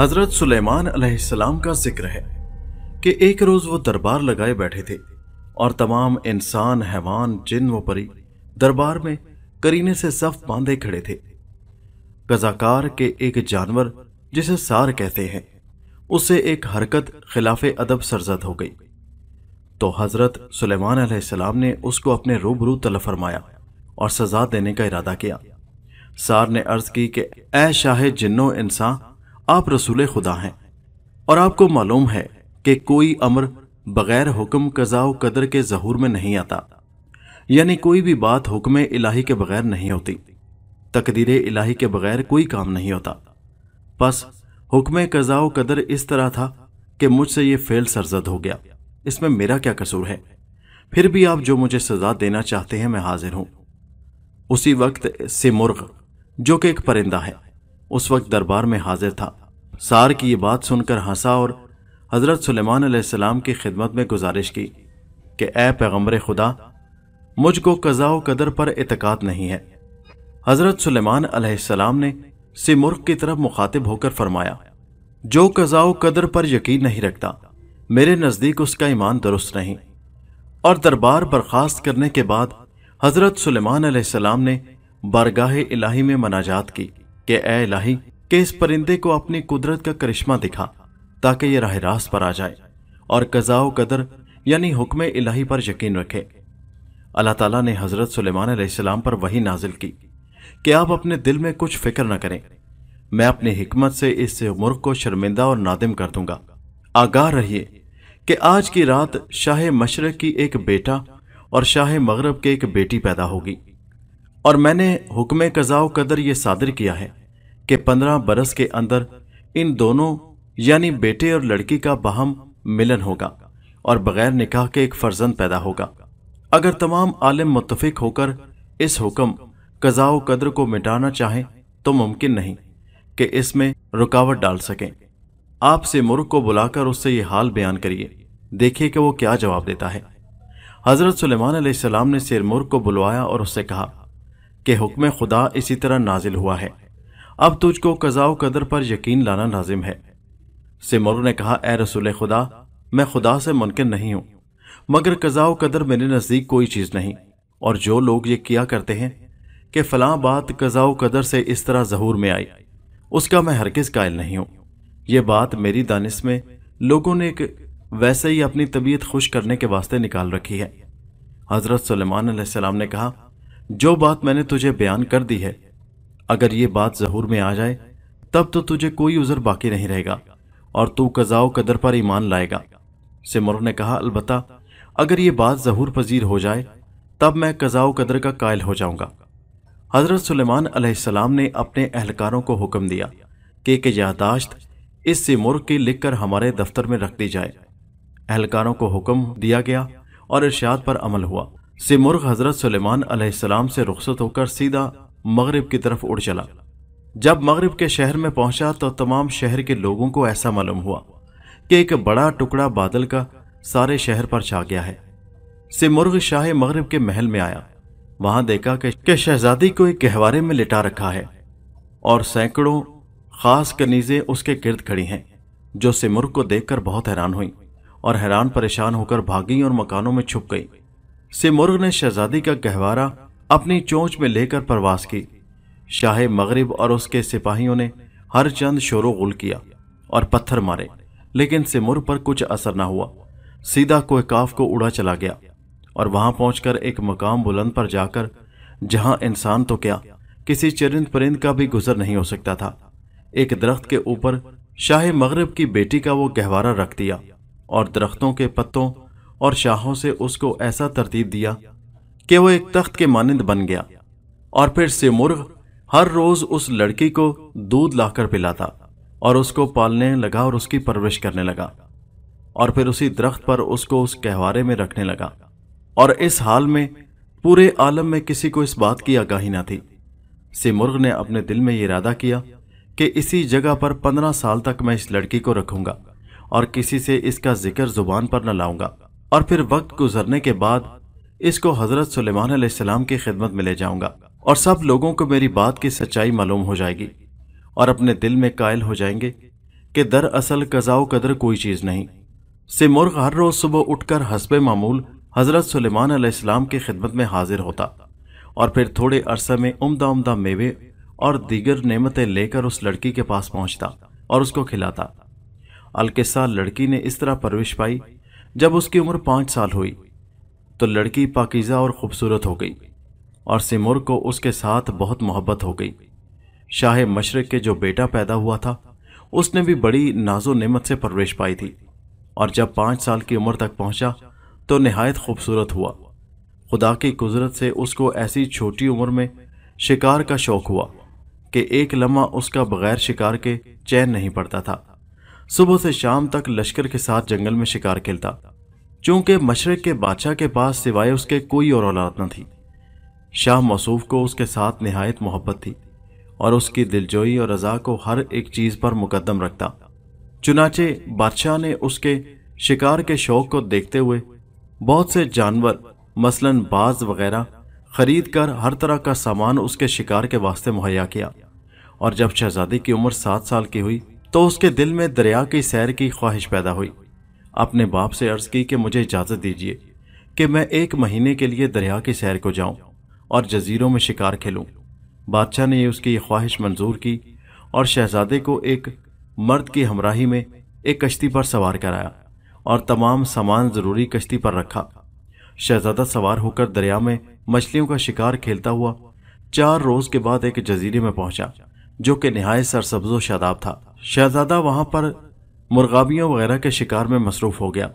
हजरत सुलेमान अलैहिस्सलाम का जिक्र है कि एक रोज वो दरबार लगाए बैठे थे और तमाम इंसान हैवान जिन व परी दरबार में करीने से सफ बांधे खड़े थे कजाकार के एक जानवर जिसे सार कहते हैं उससे एक हरकत खिलाफ अदब सरजद हो गई तो हजरत सुलेमान अलैहिस्सलाम ने उसको अपने रूबरू तलब फरमाया और सजा देने का इरादा किया सार ने अर्ज की कि ए शाह जिन्नो इंसान आप रसूल खुदा हैं और आपको मालूम है कि कोई अमर बगैर हुक्म कज़ा कदर के जहूर में नहीं आता यानी कोई भी बात हुक्म इलाही के बगैर नहीं होती तकदीर इलाही के बगैर कोई काम नहीं होता बस हुक्म कज़ा कदर इस तरह था कि मुझसे ये फेल सरजद हो गया इसमें मेरा क्या कसूर है फिर भी आप जो मुझे सजा देना चाहते हैं मैं हाजिर हूं उसी वक्त से मुर्ग जो कि एक परिंदा है उस वक्त दरबार में हाजिर था सार की ये बात सुनकर हंसा और हज़रत सुलेमान सलाम की खिदमत में गुजारिश की कि ए पैगम्बर खुदा मुझको कज़ा कदर पर इतकात नहीं है हज़रत सुलेमान सलाम ने सिमुर्ख की तरफ मुखातिब होकर फरमाया जो कज़ा कदर पर यकीन नहीं रखता मेरे नज़दीक उसका ईमान दुरुस्त नहीं और दरबार बर्खास्त करने के बाद हज़रत सुलेमान सलाम ने बारगाह इलाही में मनाजात की कि ए लाही के इस परिंदे को अपनी कुदरत का करिश्मा दिखा ताकि यह राह रास पर आ जाए और कज़ाओ कदर यानी हुक्म इलाही पर यकीन रखे अल्लाह ताला ने हज़रत सुलेमान अलैहिस्सलाम पर वही नाजिल की कि आप अपने दिल में कुछ फिक्र न करें मैं अपनी हिकमत से इस मुर्ख को शर्मिंदा और नादिम कर दूंगा आगाह रहिए कि आज की रात शाह मशरक की एक बेटा और शाह मगरब के एक बेटी पैदा होगी और मैंने हुक्म कज़ाओ कदर यह सादर किया है कि पंद्रह बरस के अंदर इन दोनों यानी बेटे और लड़की का बहम मिलन होगा और बगैर निकाह के एक फर्जंद पैदा होगा अगर तमाम आलम मुतफिक होकर इस हुक्म कजाओ कदर को मिटाना चाहें तो मुमकिन नहीं कि इसमें रुकावट डाल सकें आप से मुर्ख को बुलाकर उससे यह हाल बयान करिए देखिए कि वो क्या जवाब देता है हज़रत सुलेमान सलाम ने मुर्ख को बुलवाया और उससे कहा कि हुक्म खुदा इसी तरह नाजिल हुआ है अब तुझको कज़ा कदर पर यकीन लाना लाजिम है सिमरू ने कहा ए रसुल खुदा मैं खुदा से मुमकिन नहीं हूँ मगर कजाओ कदर मेरे नज़दीक कोई चीज़ नहीं और जो लोग ये किया करते हैं कि फ़लाँ बात कजाओ कदर से इस तरह जहूर में आई उसका मैं हरगिज़ कायल नहीं हूं यह बात मेरी दानिश में लोगों ने एक वैसे ही अपनी तबीयत खुश करने के वास्ते निकाल रखी है हज़रत सलेमान ने कहा जो बात मैंने तुझे बयान कर दी है अगर ये बात जहूर में आ जाए तब तो तुझे कोई उज़र बाकी नहीं रहेगा और तू कज़ाओ कदर पर ईमान लाएगा सिमर ने कहा अलबत् अगर ये बात जहूर पजीर हो जाए तब मैं कज़ाओ कदर का कायल हो जाऊंगा हज़रत सलेमान ने अपने अहलकारों को हुक्म दिया कि एक यादाश्त इस सिमर की लिखकर हमारे दफ्तर में रख दी जाए अहलकारों को हुक्म दिया गया और इर्शाद पर अमल हुआ सिमर्ग हज़रत सलेमान से रुखसत होकर सीधा मगरब की तरफ उड़ चला जब मगरब के शहर में पहुंचा तो तमाम शहर के लोगों को ऐसा मालूम हुआ कि एक बड़ा टुकड़ा बादल का सारे शहर पर छा गया है सिमुर्ग शाह मगरब के महल में आया वहां देखा कि शहजादी को एक गहवारे में लिटा रखा है और सैकड़ों खास कनीजें उसके गिर्द खड़ी हैं जो सिमुर्ग को देखकर बहुत हैरान हुई और हैरान परेशान होकर भागी और मकानों में छुप गई सिमुर्ग ने शहजादी का गहवारा अपनी चोंच में लेकर प्रवास की शाह मगरिब और उसके सिपाहियों ने हर चंद गुल किया और पत्थर मारे लेकिन सिमुर पर कुछ असर न हुआ सीधा कोयकाफ को उड़ा चला गया और वहां पहुंचकर एक मकाम बुलंद पर जाकर जहां इंसान तो क्या किसी चरिंद परिंद का भी गुजर नहीं हो सकता था एक दरख्त के ऊपर शाह मगरब की बेटी का वो गहवारा रख दिया और दरख्तों के पत्तों और शाहों से उसको ऐसा तरतीब दिया कि वो एक तख्त के मानंद बन गया और फिर से मुर्ग हर रोज उस लड़की को दूध लाकर पिलाता और उसको पालने लगा और उसकी परवरिश करने लगा और फिर उसी दरख्त पर उसको उस कहवारे में रखने लगा और इस हाल में पूरे आलम में किसी को इस बात की आगाही ना थी सिमुर्ग ने अपने दिल में ये इरादा किया कि इसी जगह पर पंद्रह साल तक मैं इस लड़की को रखूंगा और किसी से इसका जिक्र जुबान पर न लाऊंगा और फिर वक्त गुजरने के बाद इसको हज़रत सलेमान सलाम की खिदमत में ले जाऊंगा और सब लोगों को मेरी बात की सच्चाई मालूम हो जाएगी और अपने दिल में कायल हो जाएंगे कि दरअसल कजाओ कदर कोई चीज़ नहीं सिमुर्ग हर रोज़ सुबह उठकर हसब मामूल हज़रत सलेमान सलाम की खिदमत में हाजिर होता और फिर थोड़े अरसे में उमदा उमदा मेवे और दीगर नेमतें लेकर उस लड़की के पास पहुंचता और उसको खिलाता अलकिस्सा लड़की ने इस तरह परविश पाई जब उसकी उम्र पांच साल हुई तो लड़की पाकिज़ा और ख़ूबसूरत हो गई और सिमुर को उसके साथ बहुत मोहब्बत हो गई शाह मशरक़ के जो बेटा पैदा हुआ था उसने भी बड़ी नाजो नमत से परवरिश पाई थी और जब पाँच साल की उम्र तक पहुँचा तो नहायत खूबसूरत हुआ खुदा की कुदरत से उसको ऐसी छोटी उम्र में शिकार का शौक़ हुआ कि एक लम्हा उसका बग़ैर शिकार के चैन नहीं पड़ता था सुबह से शाम तक लश्कर के साथ जंगल में शिकार खेलता चूंकि मशरक़ के बादशाह के पास सिवाय उसके कोई और औलाद न थी शाह मसूफ को उसके साथ नहायत मोहब्बत थी और उसकी दिलजोई और रज़ा को हर एक चीज़ पर मुकदम रखता चुनाचे बादशाह ने उसके शिकार के शौक़ को देखते हुए बहुत से जानवर मसलन बाज वगैरह खरीद कर हर तरह का सामान उसके शिकार के वास्ते मुहैया किया और जब शहजादी की उम्र सात साल की हुई तो उसके दिल में दरिया की सैर की ख्वाहिश पैदा हुई अपने बाप से अर्ज़ की कि मुझे इजाज़त दीजिए कि मैं एक महीने के लिए दरिया की सैर को जाऊं और जजीरों में शिकार खेलूं। बादशाह ने उसकी ये ख्वाहिश मंजूर की और शहजादे को एक मर्द की हमराही में एक कश्ती पर सवार कराया और तमाम सामान ज़रूरी कश्ती पर रखा शहजादा सवार होकर दरिया में मछलियों का शिकार खेलता हुआ चार रोज़ के बाद एक जजीरे में पहुंचा जो कि नहाय सरसब्जो शादाब था शहजादा वहां पर मुर्गावियों वगैरह के शिकार में मसरूफ हो गया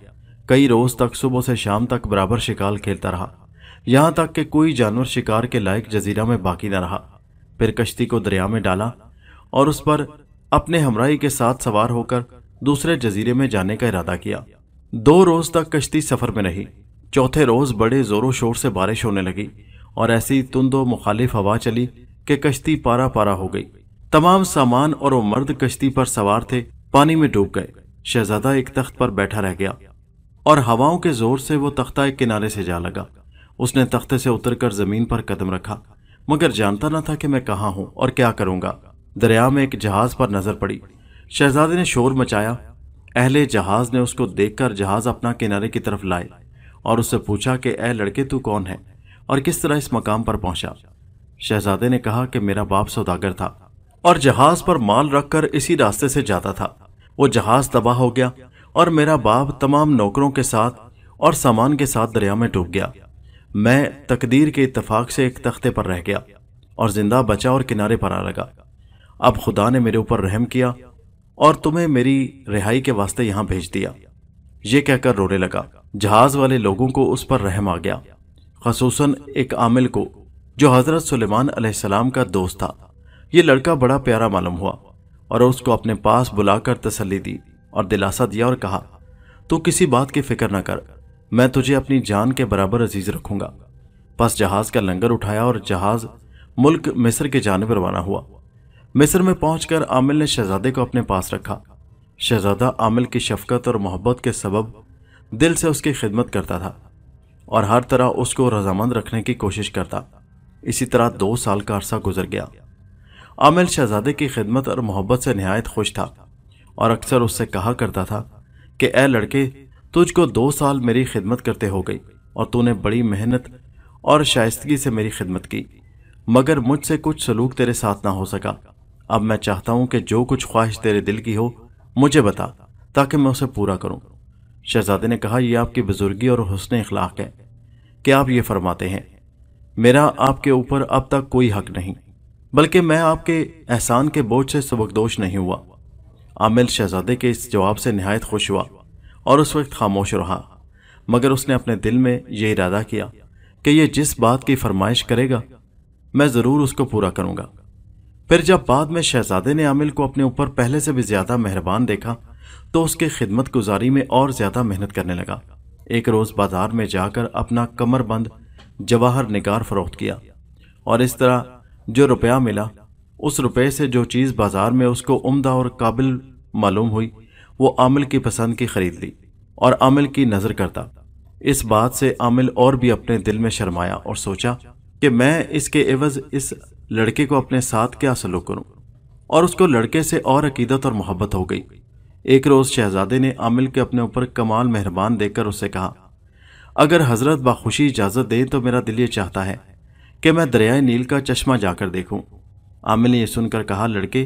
कई रोज तक सुबह से शाम तक बराबर शिकार खेलता रहा यहां तक कि कोई जानवर शिकार के लायक जजीरा में बाकी न रहा फिर कश्ती को दरिया में डाला और उस पर अपने हमराई के साथ सवार होकर दूसरे जजीरे में जाने का इरादा किया दो रोज तक कश्ती सफर में रही चौथे रोज बड़े जोरों शोर से बारिश होने लगी और ऐसी तुंदो मुखालिफ हवा चली कि कश्ती पारा पारा हो गई तमाम सामान और वो मर्द कश्ती पर सवार थे पानी में डूब गए शहजादा एक तख्त पर बैठा रह गया और हवाओं के जोर से वो तख्ता एक किनारे से जा लगा उसने तख्ते से उतरकर जमीन पर कदम रखा मगर जानता ना था कि मैं कहाँ हूं और क्या करूँगा दरिया में एक जहाज पर नजर पड़ी शहजादे ने शोर मचाया अहले जहाज ने उसको देखकर जहाज अपना किनारे की तरफ लाए और उससे पूछा कि ए लड़के तू कौन है और किस तरह इस मकाम पर पहुंचा शहजादे ने कहा कि मेरा बाप सौदागर था और जहाज पर माल रखकर इसी रास्ते से जाता था वो जहाज तबाह हो गया और मेरा बाप तमाम नौकरों के साथ और सामान के साथ दरिया में डूब गया मैं तकदीर के इतफाक से एक तख्ते पर रह गया और जिंदा बचा और किनारे पर आ लगा अब खुदा ने मेरे ऊपर रहम किया और तुम्हें मेरी रिहाई के वास्ते यहाँ भेज दिया ये कहकर रोने लगा जहाज वाले लोगों को उस पर रहम आ गया खसूस एक आमिल को जो हजरत सलेमान का दोस्त था ये लड़का बड़ा प्यारा मालूम हुआ और उसको अपने पास बुलाकर तसल्ली दी और दिलासा दिया और कहा तू किसी बात की फिक्र न कर मैं तुझे अपनी जान के बराबर अजीज रखूंगा बस जहाज का लंगर उठाया और जहाज मुल्क मिस्र के जाने पर रवाना हुआ मिस्र में पहुंचकर आमिल ने शहजादे को अपने पास रखा शहजादा आमिल की शफकत और मोहब्बत के सबब दिल से उसकी खिदमत करता था और हर तरह उसको रजामंद रखने की कोशिश करता इसी तरह दो साल का अरसा गुजर गया आमिर शहजादे की खिदमत और मोहब्बत से नहायत खुश था और अक्सर उससे कहा करता था कि ए लड़के तुझको दो साल मेरी खिदमत करते हो गई और तूने बड़ी मेहनत और शाइस्तगी से मेरी खिदमत की मगर मुझसे कुछ सलूक तेरे साथ ना हो सका अब मैं चाहता हूँ कि जो कुछ ख्वाहिश तेरे दिल की हो मुझे बता ताकि मैं उसे पूरा करूँ शहजादे ने कहा यह आपकी बुजुर्गी और हसन अखलाक है कि आप ये फरमाते हैं मेरा आपके ऊपर अब तक कोई हक नहीं बल्कि मैं आपके एहसान के बोझ से सबकदोश नहीं हुआ आमिल शहजादे के इस जवाब से नहायत खुश हुआ और उस वक्त खामोश रहा मगर उसने अपने दिल में यह इरादा किया कि यह जिस बात की फरमाइश करेगा मैं ज़रूर उसको पूरा करूँगा फिर जब बाद में शहजादे ने आमिल को अपने ऊपर पहले से भी ज़्यादा मेहरबान देखा तो उसके खिदमत गुजारी में और ज़्यादा मेहनत करने लगा एक रोज़ बाजार में जाकर अपना कमरबंद जवाहर निगार फरोख्त किया और इस तरह जो रुपया मिला उस रुपये से जो चीज़ बाज़ार में उसको उम्दा और काबिल मालूम हुई वो आमिल की पसंद की ख़रीद ली और आमिल की नज़र करता इस बात से आमिल और भी अपने दिल में शर्माया और सोचा कि मैं इसके एवज़ इस लड़के को अपने साथ क्या सलूक करूं और उसको लड़के से और अकीदत और मोहब्बत हो गई एक रोज़ शहजादे ने आमिल के अपने ऊपर कमाल मेहरबान देकर उससे कहा अगर हज़रत बाखुशी इजाज़त दें तो मेरा दिल ये चाहता है कि मैं दरियाए नील का चश्मा जाकर देखूं। आमिर ने यह सुनकर कहा लड़के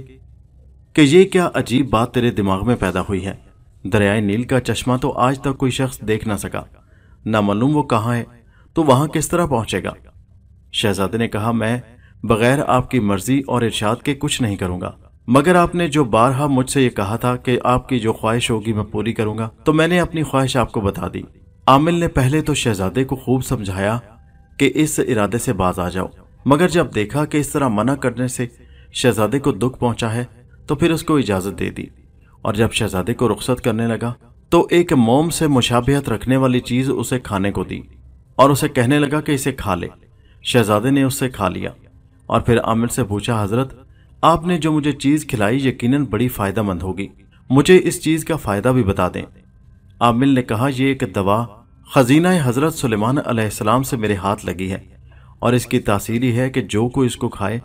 कि ये क्या अजीब बात तेरे दिमाग में पैदा हुई है दरियाए नील का चश्मा तो आज तक कोई शख्स देख ना सका ना मालूम वो कहाँ है तो वहाँ किस तरह पहुँचेगा शहजादे ने कहा मैं बगैर आपकी मर्जी और इर्शाद के कुछ नहीं करूँगा मगर आपने जो बारहा मुझसे ये कहा था कि आपकी जो ख्वाहिश होगी मैं पूरी करूंगा तो मैंने अपनी ख्वाहिश आपको बता दी आमिल ने पहले तो शहजादे को खूब समझाया कि इस इरादे से बाज आ जाओ मगर जब देखा कि इस तरह मना करने से शहजादे को दुख पहुंचा है तो फिर उसको इजाज़त दे दी और जब शहजादे को रुख्सत करने लगा तो एक मोम से मुशाबियत रखने वाली चीज़ उसे खाने को दी और उसे कहने लगा कि इसे खा ले शहजादे ने उससे खा लिया और फिर आमिर से पूछा हजरत आपने जो मुझे चीज़ खिलाई यकीनन बड़ी फ़ायदा मंद होगी मुझे इस चीज़ का फ़ायदा भी बता दें आमिल ने कहा यह एक दवा ख़जीना हज़रत सलेमान अलैहिस्सलाम से मेरे हाथ लगी है और इसकी तासीर ही है कि जो कोई इसको खाए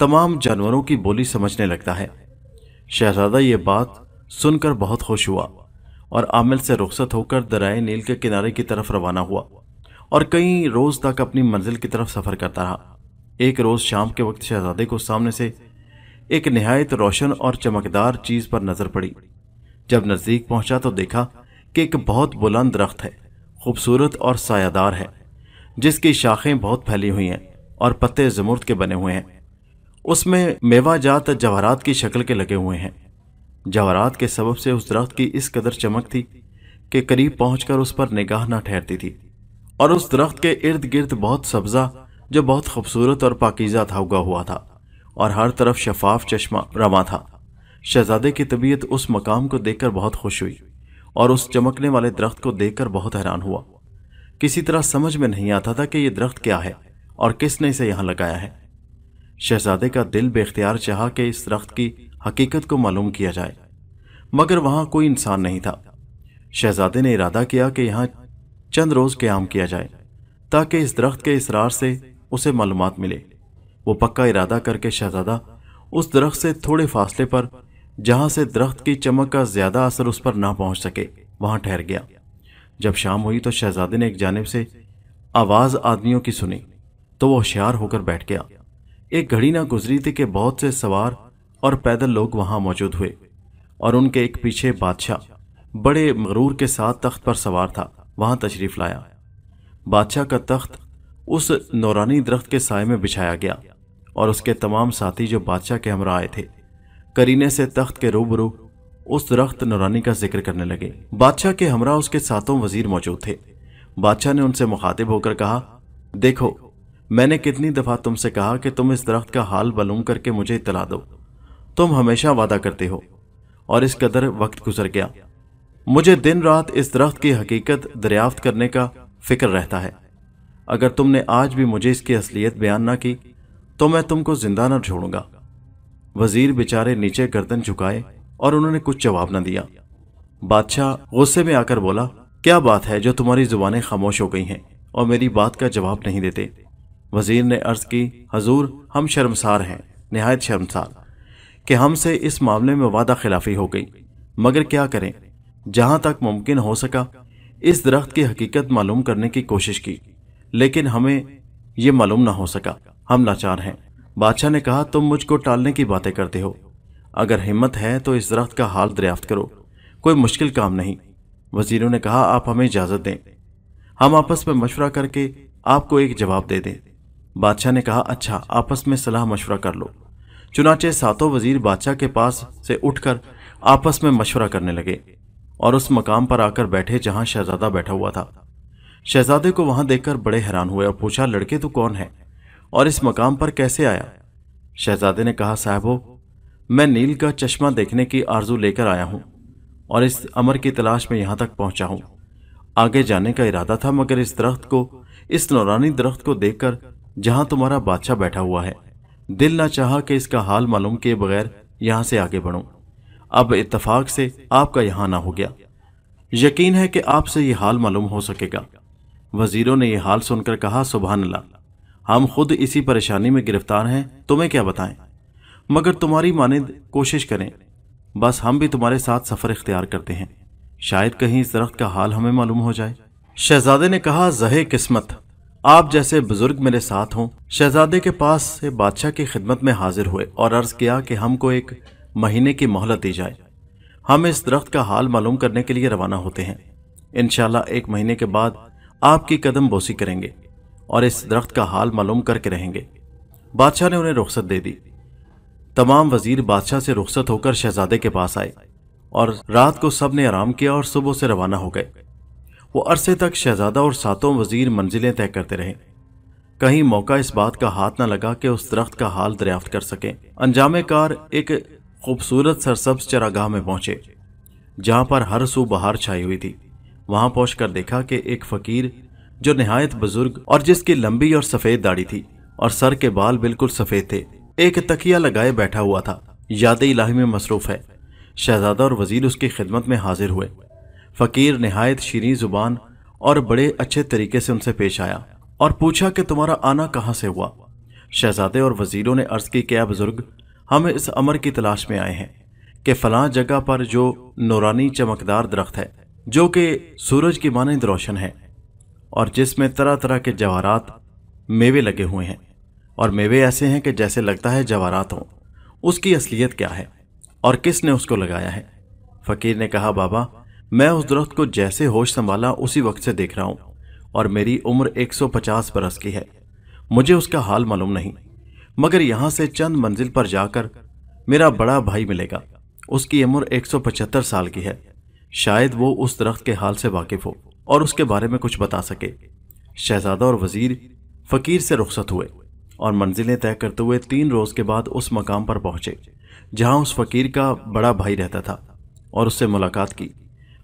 तमाम जानवरों की बोली समझने लगता है शहजादा ये बात सुनकर बहुत खुश हुआ और आमिल से रुखसत होकर दराए नील के किनारे की तरफ रवाना हुआ और कई रोज़ तक अपनी मंजिल की तरफ सफ़र करता रहा एक रोज़ शाम के वक्त शहजादे को सामने से एक नहायत रोशन और चमकदार चीज़ पर नज़र पड़ी जब नज़दीक पहुंचा तो देखा कि एक बहुत बुलंद दरख्त है खूबसूरत और सायादार है जिसकी शाखें बहुत फैली हुई हैं और पत्ते जमुर्द के बने हुए हैं उसमें मेवा जात जवाहरात की शक्ल के लगे हुए हैं जवाहरात के सबब से उस दरख्त की इस कदर चमक थी कि करीब पहुंचकर उस पर निगाह ना ठहरती थी और उस दरख्त के इर्द गिर्द बहुत सब्जा जो बहुत खूबसूरत और पाकिजा था उगा हुआ था और हर तरफ शफाफ चश्मा रमा था शहजादे की तबीयत उस मकाम को देखकर बहुत खुश हुई और उस चमकने वाले दरख्त को देखकर बहुत हैरान हुआ किसी तरह समझ में नहीं आता था कि यह दरख्त क्या है और किसने इसे यहां लगाया है शहजादे का दिल बेख्तियार चाह कि इस दरख्त की हकीकत को मालूम किया जाए मगर वहाँ कोई इंसान नहीं था शहजादे ने इरादा किया कि यहाँ चंद रोज़ क्याम किया जाए ताकि इस दरख्त के इसरार से उसे मालूम मिले वो पक्का इरादा करके शहजादा उस दरख्त से थोड़े फासले पर जहां से दरख्त की चमक का ज़्यादा असर उस पर ना पहुंच सके वहां ठहर गया जब शाम हुई तो शहजादे ने एक जानब से आवाज़ आदमियों की सुनी तो वह होशियार होकर बैठ गया एक घड़ी ना गुजरी थी कि बहुत से सवार और पैदल लोग वहां मौजूद हुए और उनके एक पीछे बादशाह बड़े मरूर के साथ तख्त पर सवार था वहां तशरीफ लाया बादशाह का तख्त उस नौरानी दरख्त के साय में बिछाया गया और उसके तमाम साथी जो बादशाह के हमरा आए थे करीने से तख्त के रूबरू उस रख्त नौरानी का जिक्र करने लगे बादशाह के हमरा उसके सातों वजीर मौजूद थे बादशाह ने उनसे मुखातिब होकर कहा देखो मैंने कितनी दफ़ा तुमसे कहा कि तुम इस दरख्त का हाल बलूम करके मुझे इतला दो तुम हमेशा वादा करते हो और इस कदर वक्त गुजर गया मुझे दिन रात इस दरख्त की हकीकत दरियाफ्त करने का फिक्र रहता है अगर तुमने आज भी मुझे इसकी असलियत बयान ना की तो मैं तुमको जिंदा न छोड़ूंगा वजीर बेचारे नीचे गर्दन झुकाए और उन्होंने कुछ जवाब न दिया बादशाह गुस्से में आकर बोला क्या बात है जो तुम्हारी जुबानें खामोश हो गई हैं और मेरी बात का जवाब नहीं देते वजीर ने अर्ज की हजूर हम शर्मसार हैं नहायत शर्मसार कि हमसे इस मामले में वादा खिलाफी हो गई मगर क्या करें जहां तक मुमकिन हो सका इस दरख्त की हकीकत मालूम करने की कोशिश की लेकिन हमें ये मालूम ना हो सका हम लाचार हैं बादशाह ने कहा तुम मुझको टालने की बातें करते हो अगर हिम्मत है तो इस दरख्त का हाल दरियाफ्त करो कोई मुश्किल काम नहीं वजीरों ने कहा आप हमें इजाज़त दें हम आपस में मशवरा करके आपको एक जवाब दे दें बादशाह ने कहा अच्छा आपस में सलाह मशवरा कर लो चुनाचे सातों वजीर बादशाह के पास से उठकर आपस में मशवरा करने लगे और उस मकाम पर आकर बैठे जहां शहजादा बैठा हुआ था शहजादे को वहां देखकर बड़े हैरान हुए और पूछा लड़के तो कौन है और इस मकाम पर कैसे आया शहजादे ने कहा साहबो मैं नील का चश्मा देखने की आरजू लेकर आया हूँ और इस अमर की तलाश में यहाँ तक पहुँचा हूँ आगे जाने का इरादा था मगर इस दरख्त को इस नौरानी दरख्त को देखकर जहाँ तुम्हारा बादशाह बैठा हुआ है दिल ना चाहा कि इसका हाल मालूम किए बगैर यहाँ से आगे बढ़ूँ अब इतफाक से आपका यहाँ ना हो गया यकीन है कि आपसे ये हाल मालूम हो सकेगा वजीरों ने यह हाल सुनकर कहा सुबह अल्लाह हम खुद इसी परेशानी में गिरफ्तार हैं तुम्हें क्या बताएं मगर तुम्हारी मानद कोशिश करें बस हम भी तुम्हारे साथ सफ़र इख्तियार करते हैं शायद कहीं इस दरख्त का हाल हमें मालूम हो जाए शहजादे ने कहा जहे किस्मत आप जैसे बुजुर्ग मेरे साथ हों शहजादे के पास से बादशाह की खिदमत में हाजिर हुए और अर्ज किया कि हमको एक महीने की मोहलत दी जाए हम इस दरख्त का हाल मालूम करने के लिए रवाना होते हैं इन एक महीने के बाद आपकी कदम बोसी करेंगे और इस दरख्त का हाल मालूम करके रहेंगे बादशाह ने उन्हें रुख्सत दे दी तमाम वजीर बादशाह से रुख्सत होकर शहजादे के पास आए और रात को सब ने आराम किया और सुबह से रवाना हो गए वो अरसे तक शहजादा और सातों वजीर मंजिलें तय करते रहे कहीं मौका इस बात का हाथ न लगा कि उस दरख्त का हाल दरियाफ्त कर सकें अंजाम कार एक खूबसूरत सरसब्ज चरागाह में पहुंचे जहां पर हर सू बहार छाई हुई थी वहां पहुंचकर देखा कि एक फकीर जो नहायत बुजुर्ग और जिसकी लंबी और सफेद दाढ़ी थी और सर के बाल बिल्कुल सफेद थे एक तकिया लगाए बैठा हुआ था याद इलाही में मसरूफ है शहजादा और वजीर उसकी खिदमत में हाजिर हुए फकीर नहायत शीरी जुबान और बड़े अच्छे तरीके से उनसे पेश आया और पूछा कि तुम्हारा आना कहाँ से हुआ शहजादे और वजीरों ने अर्ज की क्या बुजुर्ग हम इस अमर की तलाश में आए हैं कि फला जगह पर जो नौरानी चमकदार दरख्त है जो कि सूरज की मानंद रोशन है और जिसमें तरह तरह के जवाहरात मेवे लगे हुए हैं और मेवे ऐसे हैं कि जैसे लगता है जवाहरात हों उसकी असलियत क्या है और किसने उसको लगाया है फ़कीर ने कहा बाबा मैं उस दरख्त को जैसे होश संभाला उसी वक्त से देख रहा हूँ और मेरी उम्र 150 बरस की है मुझे उसका हाल मालूम नहीं मगर यहाँ से चंद मंजिल पर जाकर मेरा बड़ा भाई मिलेगा उसकी उम्र 175 साल की है शायद वो उस दरख्त के हाल से वाकिफ हो और उसके बारे में कुछ बता सके शहजादा और वजीर फ़कीर से रुखसत हुए और मंजिलें तय करते हुए तीन रोज़ के बाद उस मकाम पर पहुंचे जहाँ उस फ़कीर का बड़ा भाई रहता था और उससे मुलाकात की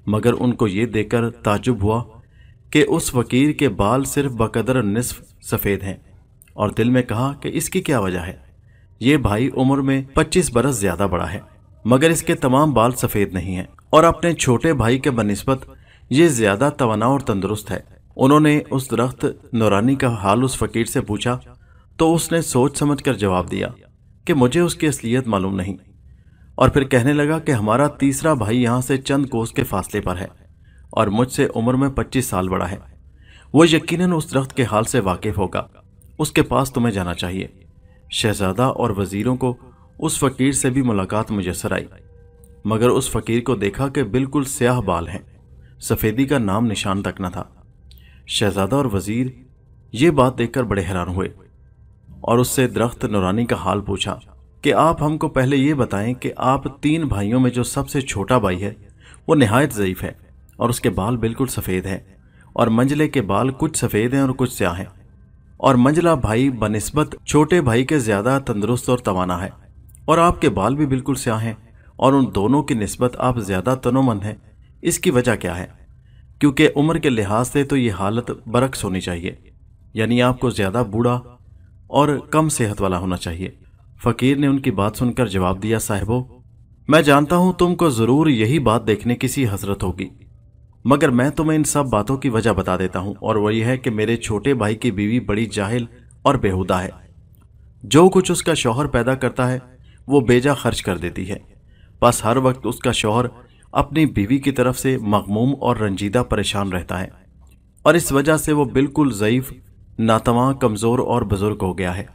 मगर उनको ये देखकर ताजुब हुआ कि उस फ़कीर के बाल सिर्फ बकदर नसफ सफ़ेद हैं और दिल में कहा कि इसकी क्या वजह है ये भाई उम्र में 25 बरस ज़्यादा बड़ा है मगर इसके तमाम बाल सफ़ेद नहीं हैं और अपने छोटे भाई के बनस्बत ये ज्यादा तोना और तंदुरुस्त है उन्होंने उस दरख्त नौरानी का हाल उस फकीर से पूछा तो उसने सोच समझ कर जवाब दिया कि मुझे उसकी असलियत मालूम नहीं और फिर कहने लगा कि हमारा तीसरा भाई यहाँ से चंद कोस के फासले पर है और मुझसे उम्र में पच्चीस साल बड़ा है वो यकीनन उस दरख्त के हाल से वाकिफ होगा उसके पास तुम्हें जाना चाहिए शहजादा और वजीरों को उस फकीर से भी मुलाकात मुयसर आई मगर उस फकीर को देखा कि बिल्कुल स्याह बाल हैं सफ़ेदी का नाम निशान तक न था शहजादा और वज़ीर ये बात देखकर बड़े हैरान हुए और उससे दरख्त नुरानी का हाल पूछा कि आप हमको पहले ये बताएं कि आप तीन भाइयों में जो सबसे छोटा भाई है वो नहायत ज़यीफ़ है और उसके बाल बिल्कुल सफ़ेद हैं और मंजले के बाल कुछ सफ़ेद हैं और कुछ स्याह हैं और मंजला भाई बनस्बत छोटे भाई के ज़्यादा तंदुरुस्त और तवाना है और आपके बाल भी बिल्कुल स्याह हैं और उन दोनों की नस्बत आप ज़्यादा तनोमंद हैं इसकी वजह क्या है क्योंकि उम्र के लिहाज से तो ये हालत बरक्स होनी चाहिए यानी आपको ज़्यादा बूढ़ा और कम सेहत वाला होना चाहिए फ़कीर ने उनकी बात सुनकर जवाब दिया साहबो मैं जानता हूं तुमको ज़रूर यही बात देखने की सी हसरत होगी मगर मैं तुम्हें इन सब बातों की वजह बता देता हूं और वही है कि मेरे छोटे भाई की बीवी बड़ी जाहिल और बेहुदा है जो कुछ उसका शौहर पैदा करता है वो बेजा खर्च कर देती है बस हर वक्त उसका शौहर अपनी बीवी की तरफ से मकमूम और रंजीदा परेशान रहता है और इस वजह से वो बिल्कुल ज़यीफ़ नातवा कमज़ोर और बुज़ुर्ग हो गया है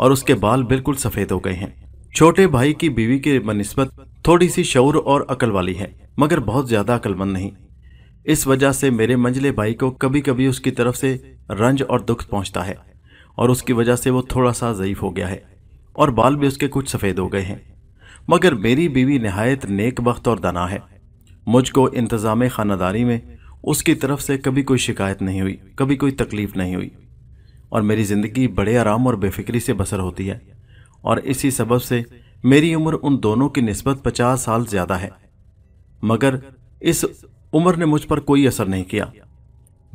और उसके बाल बिल्कुल सफ़ेद हो गए हैं छोटे भाई की बीवी के बनस्बत थोड़ी सी शौर और अकल वाली है मगर बहुत ज़्यादा अकलमंद नहीं इस वजह से मेरे मंजिले भाई को कभी कभी उसकी तरफ से रंज और दुख पहुँचता है और उसकी वजह से वो थोड़ा सा ज़यीफ़ हो गया है और बाल भी उसके कुछ सफ़ेद हो गए हैं मगर मेरी बीवी नहायत नेक वक्त और दना है मुझको इंतज़ाम ख़ानदारी में उसकी तरफ से कभी कोई शिकायत नहीं हुई कभी कोई तकलीफ़ नहीं हुई और मेरी ज़िंदगी बड़े आराम और बेफिक्री से बसर होती है और इसी सबब से मेरी उम्र उन दोनों की नस्बत पचास साल ज़्यादा है मगर इस उम्र ने मुझ पर कोई असर नहीं किया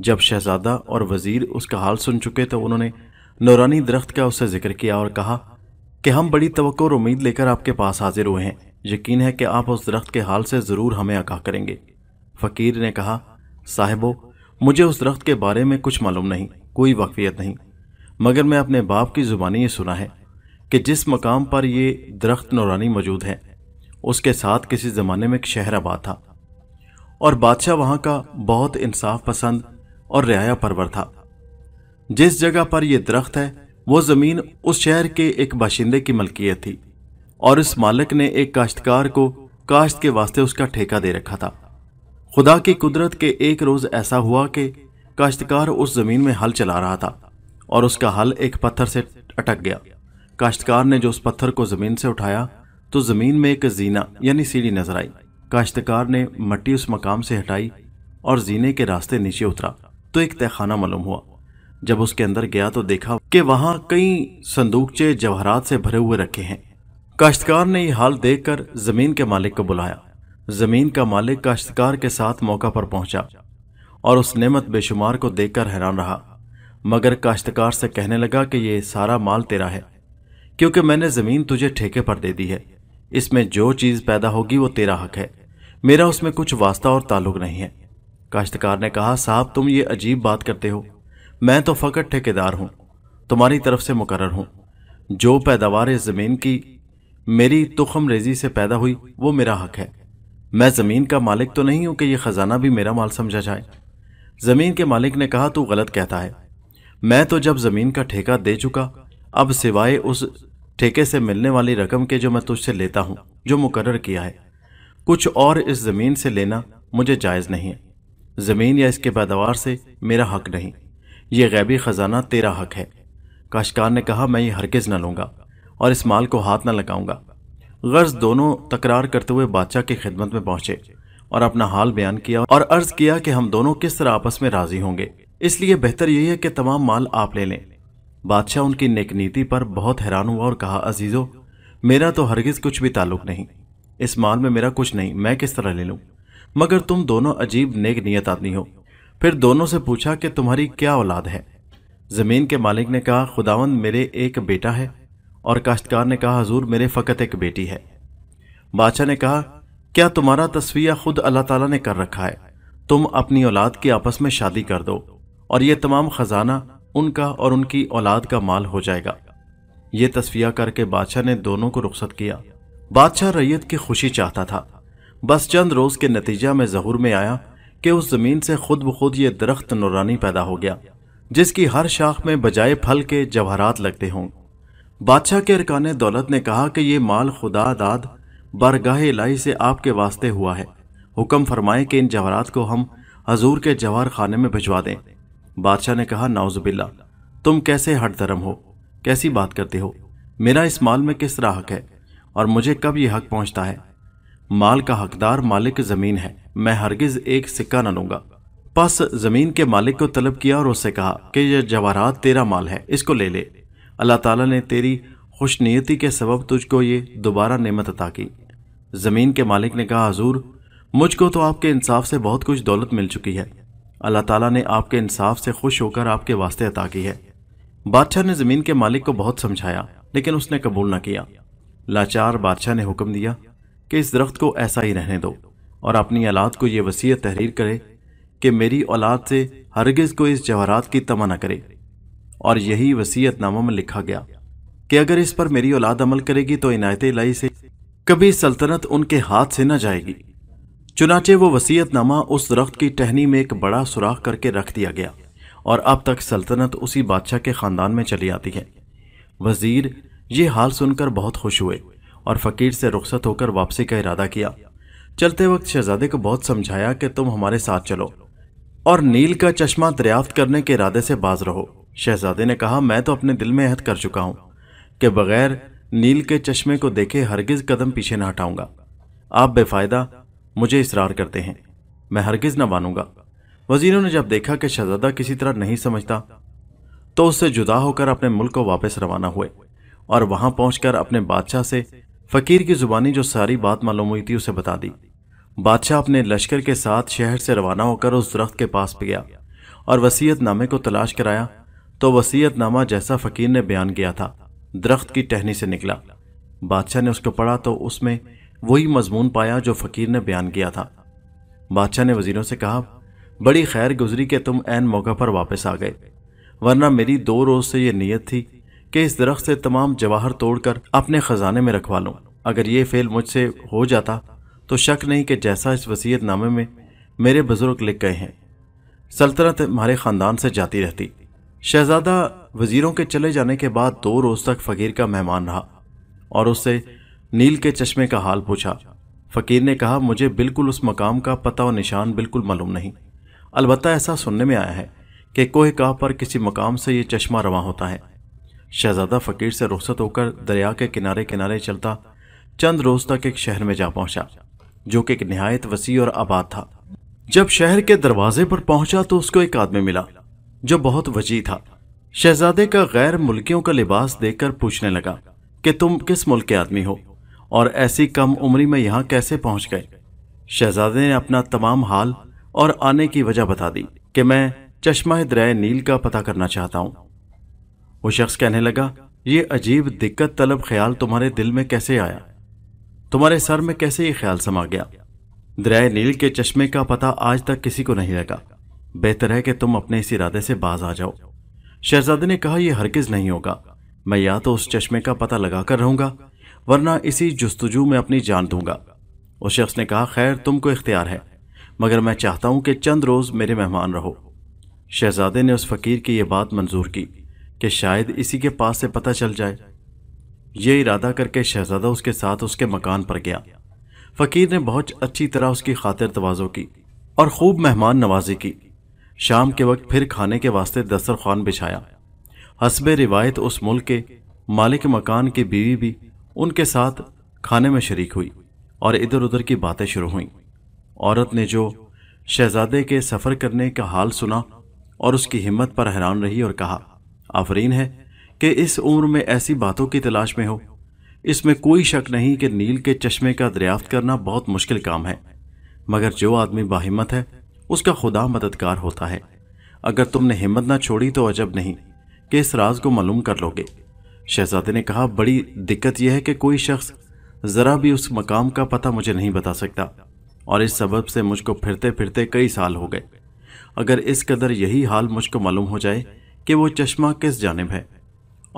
जब शहजादा और वज़ीर उसका हाल सुन चुके तो उन्होंने नौरानी दरख्त का उससे जिक्र किया और कहा कि हम बड़ी तवक्को और उम्मीद लेकर आपके पास हाजिर हुए हैं यकीन है कि आप उस दरख्त के हाल से ज़रूर हमें आगाह करेंगे फ़कीर ने कहा साहिबो मुझे उस दरख्त के बारे में कुछ मालूम नहीं कोई वाकफियत नहीं मगर मैं अपने बाप की ज़ुबानी ये सुना है कि जिस मकाम पर यह दरख्त नौरानी मौजूद है उसके साथ किसी ज़माने में एक शहर आबाद था और बादशाह वहाँ का बहुत इंसाफ पसंद और रियाया परवर था जिस जगह पर यह दरख्त है वो ज़मीन उस शहर के एक बाशिंदे की मलकियत थी और इस मालिक ने एक काश्तकार को काश्त के वास्ते उसका ठेका दे रखा था खुदा की कुदरत के एक रोज़ ऐसा हुआ कि काश्तकार उस ज़मीन में हल चला रहा था और उसका हल एक पत्थर से अटक गया काश्तकार ने जो उस पत्थर को ज़मीन से उठाया तो ज़मीन में एक जीना यानी सीढ़ी नजर आई काश्तकार ने मट्टी उस मकाम से हटाई और जीने के रास्ते नीचे उतरा तो एक तहखाना मालूम हुआ जब उसके अंदर गया तो देखा कि वहाँ कई संदूकचे जवाहरात से भरे हुए रखे हैं काश्तकार ने यह हाल देखकर जमीन के मालिक को बुलाया जमीन का मालिक काश्तकार के साथ मौका पर पहुंचा और उस नेमत बेशुमार को देखकर हैरान रहा मगर काश्तकार से कहने लगा कि यह सारा माल तेरा है क्योंकि मैंने जमीन तुझे ठेके पर दे दी है इसमें जो चीज पैदा होगी वो तेरा हक है मेरा उसमें कुछ वास्ता और ताल्लुक नहीं है काश्तकार ने कहा साहब तुम ये अजीब बात करते हो मैं तो फकत ठेकेदार हूँ तुम्हारी तरफ से मुकर हूँ जो पैदावार इस ज़मीन की मेरी तुखम रेजी से पैदा हुई वो मेरा हक है मैं ज़मीन का मालिक तो नहीं हूं कि यह ख़जाना भी मेरा माल समझा जाए ज़मीन के मालिक ने कहा तू गलत कहता है मैं तो जब ज़मीन का ठेका दे चुका अब सिवाय उस ठेके से मिलने वाली रकम के जो मैं तुझसे लेता हूँ जो मुकर किया है कुछ और इस ज़मीन से लेना मुझे जायज़ नहीं है ज़मीन या इसके पैदावार से मेरा हक नहीं यह गैबी ख़जाना तेरा हक है काशकार ने कहा मैं ये हरगिज़ न लूँगा और इस माल को हाथ न लगाऊंगा गर्ज दोनों तकरार करते हुए बादशाह की खिदमत में पहुंचे और अपना हाल बयान किया और अर्ज किया कि हम दोनों किस तरह आपस में राजी होंगे इसलिए बेहतर यही है कि तमाम माल आप ले लें बादशाह उनकी नेकनीति पर बहुत हैरान हुआ और कहा अजीज़ो मेरा तो हरगिज़ कुछ भी ताल्लुक नहीं इस माल में मेरा कुछ नहीं मैं किस तरह ले लूं मगर तुम दोनों अजीब नेक नीयत आदमी हो फिर दोनों से पूछा कि तुम्हारी क्या औलाद है ज़मीन के मालिक ने कहा खुदावंद मेरे एक बेटा है और काश्तकार ने कहा हजूर मेरे फ़कत एक बेटी है बादशाह ने कहा क्या तुम्हारा तस्वीर खुद अल्लाह तला ने कर रखा है तुम अपनी औलाद की आपस में शादी कर दो और यह तमाम ख़जाना उनका और उनकी औलाद का माल हो जाएगा ये तस्वीर करके बादशाह ने दोनों को रुखसत किया बादशाह रैयत की खुशी चाहता था बस चंद रोज़ के नतीजा में जहूर में आया कि उस ज़मीन से खुद ब खुद ये दरख्त नुरानी पैदा हो गया जिसकी हर शाख में बजाय फल के जवाहरात लगते हों बादशाह के अरकान दौलत ने कहा कि ये माल खुदा दाद बरगाह इलाही से आपके वास्ते हुआ है हुक्म फरमाएं कि इन जवाहरात को हम हजूर के जवाहर खाने में भिजवा दें बादशाह ने कहा नाउजबिल्ला तुम कैसे हट धर्म हो कैसी बात करते हो मेरा इस माल में किस तरह हक है और मुझे कब यह हक पहुंचता है माल का हकदार मालिक ज़मीन है मैं हरगिज़ एक सिक्का न लूंगा पस ज़मीन के मालिक को तलब किया और उससे कहा कि यह जवाहरात तेरा माल है इसको ले ले अल्लाह ताला ने तेरी खुशनीयती के सबब तुझको ये दोबारा नेमत अता की ज़मीन के मालिक ने कहा हजूर मुझको तो आपके इंसाफ से बहुत कुछ दौलत मिल चुकी है अल्लाह ताला ने आपके इंसाफ से खुश होकर आपके वास्ते अता की है बादशाह ने ज़मीन के मालिक को बहुत समझाया लेकिन उसने कबूल न किया लाचार बादशाह ने हुक्म दिया कि इस दरख्त को ऐसा ही रहने दो और अपनी औलाद को ये वसीयत तहरीर करे कि मेरी औलाद से हरगिज़ को इस जवाहरात की तमा न करे और यही वसीयतनामा में लिखा गया कि अगर इस पर मेरी औलाद अमल करेगी तो इनायत लाई से कभी सल्तनत उनके हाथ से न जाएगी चुनाचे वो वसीयतनामा उस दरख्त की टहनी में एक बड़ा सुराख करके रख दिया गया और अब तक सल्तनत उसी बादशाह के ख़ानदान में चली आती है वज़ीर ये हाल सुनकर बहुत खुश हुए और फ़कीर से रुख्सत होकर वापसी का इरादा किया चलते वक्त शहजादे को बहुत समझाया कि तुम हमारे साथ चलो और नील का चश्मा दरियाफ्त करने के इरादे से बाज रहो शहजादे ने कहा मैं तो अपने दिल में अहद कर चुका हूँ कि बगैर नील के चश्मे को देखे हरगिज़ कदम पीछे ना हटाऊंगा आप बेफ़ायदा मुझे इसरार करते हैं मैं हरगिज़ ना मानूंगा वजीरों ने जब देखा कि शहजादा किसी तरह नहीं समझता तो उससे जुदा होकर अपने मुल्क को वापस रवाना हुए और वहां पहुंचकर अपने बादशाह से फ़कीर की ज़ुबानी जो सारी बात मालूम हुई थी उसे बता दी बादशाह अपने लश्कर के साथ शहर से रवाना होकर उस दरख्त के पास गया और वसीयत नामे को तलाश कराया तो वसीयतनामा जैसा फकीर ने बयान किया था दरख्त की टहनी से निकला बादशाह ने उसको पढ़ा तो उसमें वही मजमून पाया जो फकीर ने बयान किया था बादशाह ने वजीरों से कहा बड़ी खैर गुजरी कि तुम एन मौका पर वापस आ गए वरना मेरी दो रोज़ से यह नीयत थी कि इस दरख्त से तमाम जवाहर तोड़कर अपने ख़जाने में रखवा लूँ अगर ये फेल मुझसे हो जाता तो शक नहीं कि जैसा इस वसीयतनामे में मेरे बुज़ुर्ग लिख गए हैं सल्तनत हमारे ख़ानदान से जाती रहती शहजादा वजीरों के चले जाने के बाद दो रोज़ तक फ़कीर का मेहमान रहा और उससे नील के चश्मे का हाल पूछा फ़कीर ने कहा मुझे बिल्कुल उस मकाम का पता और निशान बिल्कुल मालूम नहीं अलबत् ऐसा सुनने में आया है कि कोहकाह पर किसी मकाम से यह चश्मा रवा होता है शहजादा फ़कीर से रुखसत होकर दरिया के किनारे किनारे चलता चंद रोज़ तक एक शहर में जा पहुंचा जो कि एक नहायत वसी और आबाद था जब शहर के दरवाजे पर पहुंचा तो उसको एक आदमी मिला जो बहुत वजी था शहजादे का गैर मुल्कियों का लिबास देखकर पूछने लगा कि तुम किस मुल्क के आदमी हो और ऐसी कम उम्री में यहाँ कैसे पहुंच गए शहजादे ने अपना तमाम हाल और आने की वजह बता दी कि मैं चश्मा द्रय नील का पता करना चाहता हूँ वो शख्स कहने लगा ये अजीब दिक्कत तलब ख्याल तुम्हारे दिल में कैसे आया तुम्हारे सर में कैसे ये ख्याल समा गया दरिया नील के चश्मे का पता आज तक किसी को नहीं लगा बेहतर है कि तुम अपने इस इरादे से बाज आ जाओ शहजादे ने कहा यह हरकज नहीं होगा मैं या तो उस चश्मे का पता लगा कर रहूंगा वरना इसी जस्तजू में अपनी जान दूंगा उस शख्स ने कहा खैर तुमको इख्तियार है मगर मैं चाहता हूं कि चंद रोज़ मेरे मेहमान रहो शहजादे ने उस फ़कीर की यह बात मंजूर की कि शायद इसी के पास से पता चल जाए यह इरादा करके शहजादा उसके साथ उसके मकान पर गया फ़कीर ने बहुत अच्छी तरह उसकी खातिर तोज़ो की और खूब मेहमान नवाजी की शाम के वक्त फिर खाने के वास्ते दस्तरखान बिछाया हसब रिवायत उस मुल्क के मालिक मकान की बीवी भी उनके साथ खाने में शरीक हुई और इधर उधर की बातें शुरू हुई औरत ने जो शहजादे के सफ़र करने का हाल सुना और उसकी हिम्मत पर हैरान रही और कहा आफरीन है कि इस उम्र में ऐसी बातों की तलाश में हो इसमें कोई शक नहीं कि नील के चश्मे का दरियाफ्त करना बहुत मुश्किल काम है मगर जो आदमी बाहिम्मत है उसका खुदा मददगार होता है अगर तुमने हिम्मत ना छोड़ी तो अजब नहीं कि इस राज को मालूम कर लोगे शहजादे ने कहा बड़ी दिक्कत यह है कि कोई शख्स ज़रा भी उस मकाम का पता मुझे नहीं बता सकता और इस सबब से मुझको फिरते फिरते कई साल हो गए अगर इस कदर यही हाल मुझको मालूम हो जाए कि वो चश्मा किस जानब है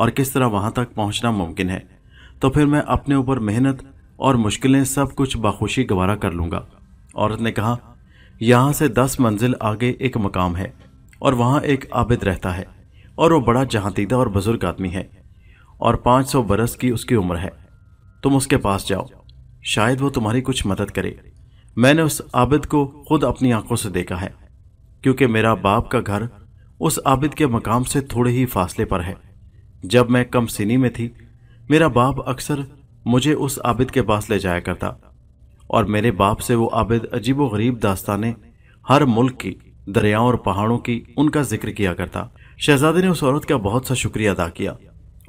और किस तरह वहाँ तक पहुँचना मुमकिन है तो फिर मैं अपने ऊपर मेहनत और मुश्किलें सब कुछ बाखुशी गवारा कर लूँगा औरत ने कहा यहाँ से दस मंजिल आगे एक मकाम है और वहाँ एक आबिद रहता है और वो बड़ा जहाँदीदा और बुज़ुर्ग आदमी है और पाँच सौ बरस की उसकी उम्र है तुम उसके पास जाओ शायद वो तुम्हारी कुछ मदद करे मैंने उस आबिद को खुद अपनी आंखों से देखा है क्योंकि मेरा बाप का घर उस आबिद के मकाम से थोड़े ही फासले पर है जब मैं कम सीनी में थी मेरा बाप अक्सर मुझे उस आबिद के पास ले जाया करता और मेरे बाप से वो आबिद अजीब गरीब दास्तानें हर मुल्क की दरियाओं और पहाड़ों की उनका जिक्र किया करता शहजादे ने उस औरत का बहुत सा शुक्रिया अदा किया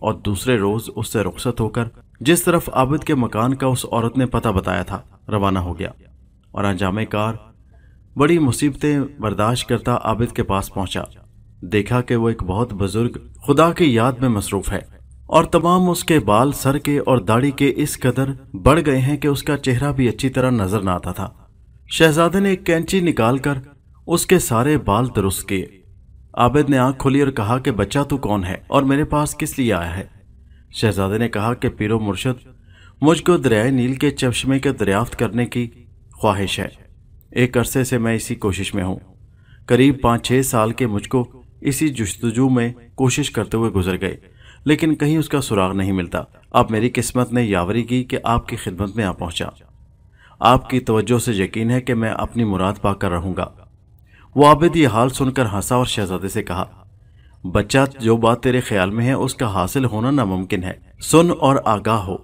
और दूसरे रोज उससे रुख्सत होकर जिस तरफ आबिद के मकान का उस औरत ने पता बताया था रवाना हो गया और अंजाम कार बड़ी मुसीबतें बर्दाश्त करता आबिद के पास पहुंचा देखा कि वो एक बहुत बुजुर्ग खुदा की याद में मसरूफ है और तमाम उसके बाल सर के और दाढ़ी के इस कदर बढ़ गए हैं कि उसका चेहरा भी अच्छी तरह नजर ना आता था शहजादे ने एक कैंची निकालकर उसके सारे बाल दुरुस्त किए आबिद ने आंख खोली और कहा कि बच्चा तू कौन है और मेरे पास किस लिए आया है शहजादे ने कहा कि पीरो मुर्शद मुझको दरियाए नील के चश्मे के दरियाफ्त करने की ख्वाहिश है एक अरसे से मैं इसी कोशिश में हूँ करीब पाँच छः साल के मुझको इसी जस्तजू में कोशिश करते हुए गुजर गए लेकिन कहीं उसका सुराग नहीं मिलता अब मेरी किस्मत ने यावरी की कि आपकी खिदमत में आ पहुंचा आपकी तवज्जो से यकीन है कि मैं अपनी मुराद पाकर रहूंगा वो आबिद यह हाल सुनकर हंसा और शहजादे से कहा बच्चा जो बात तेरे ख्याल में है उसका हासिल होना नामुमकिन है सुन और आगाह हो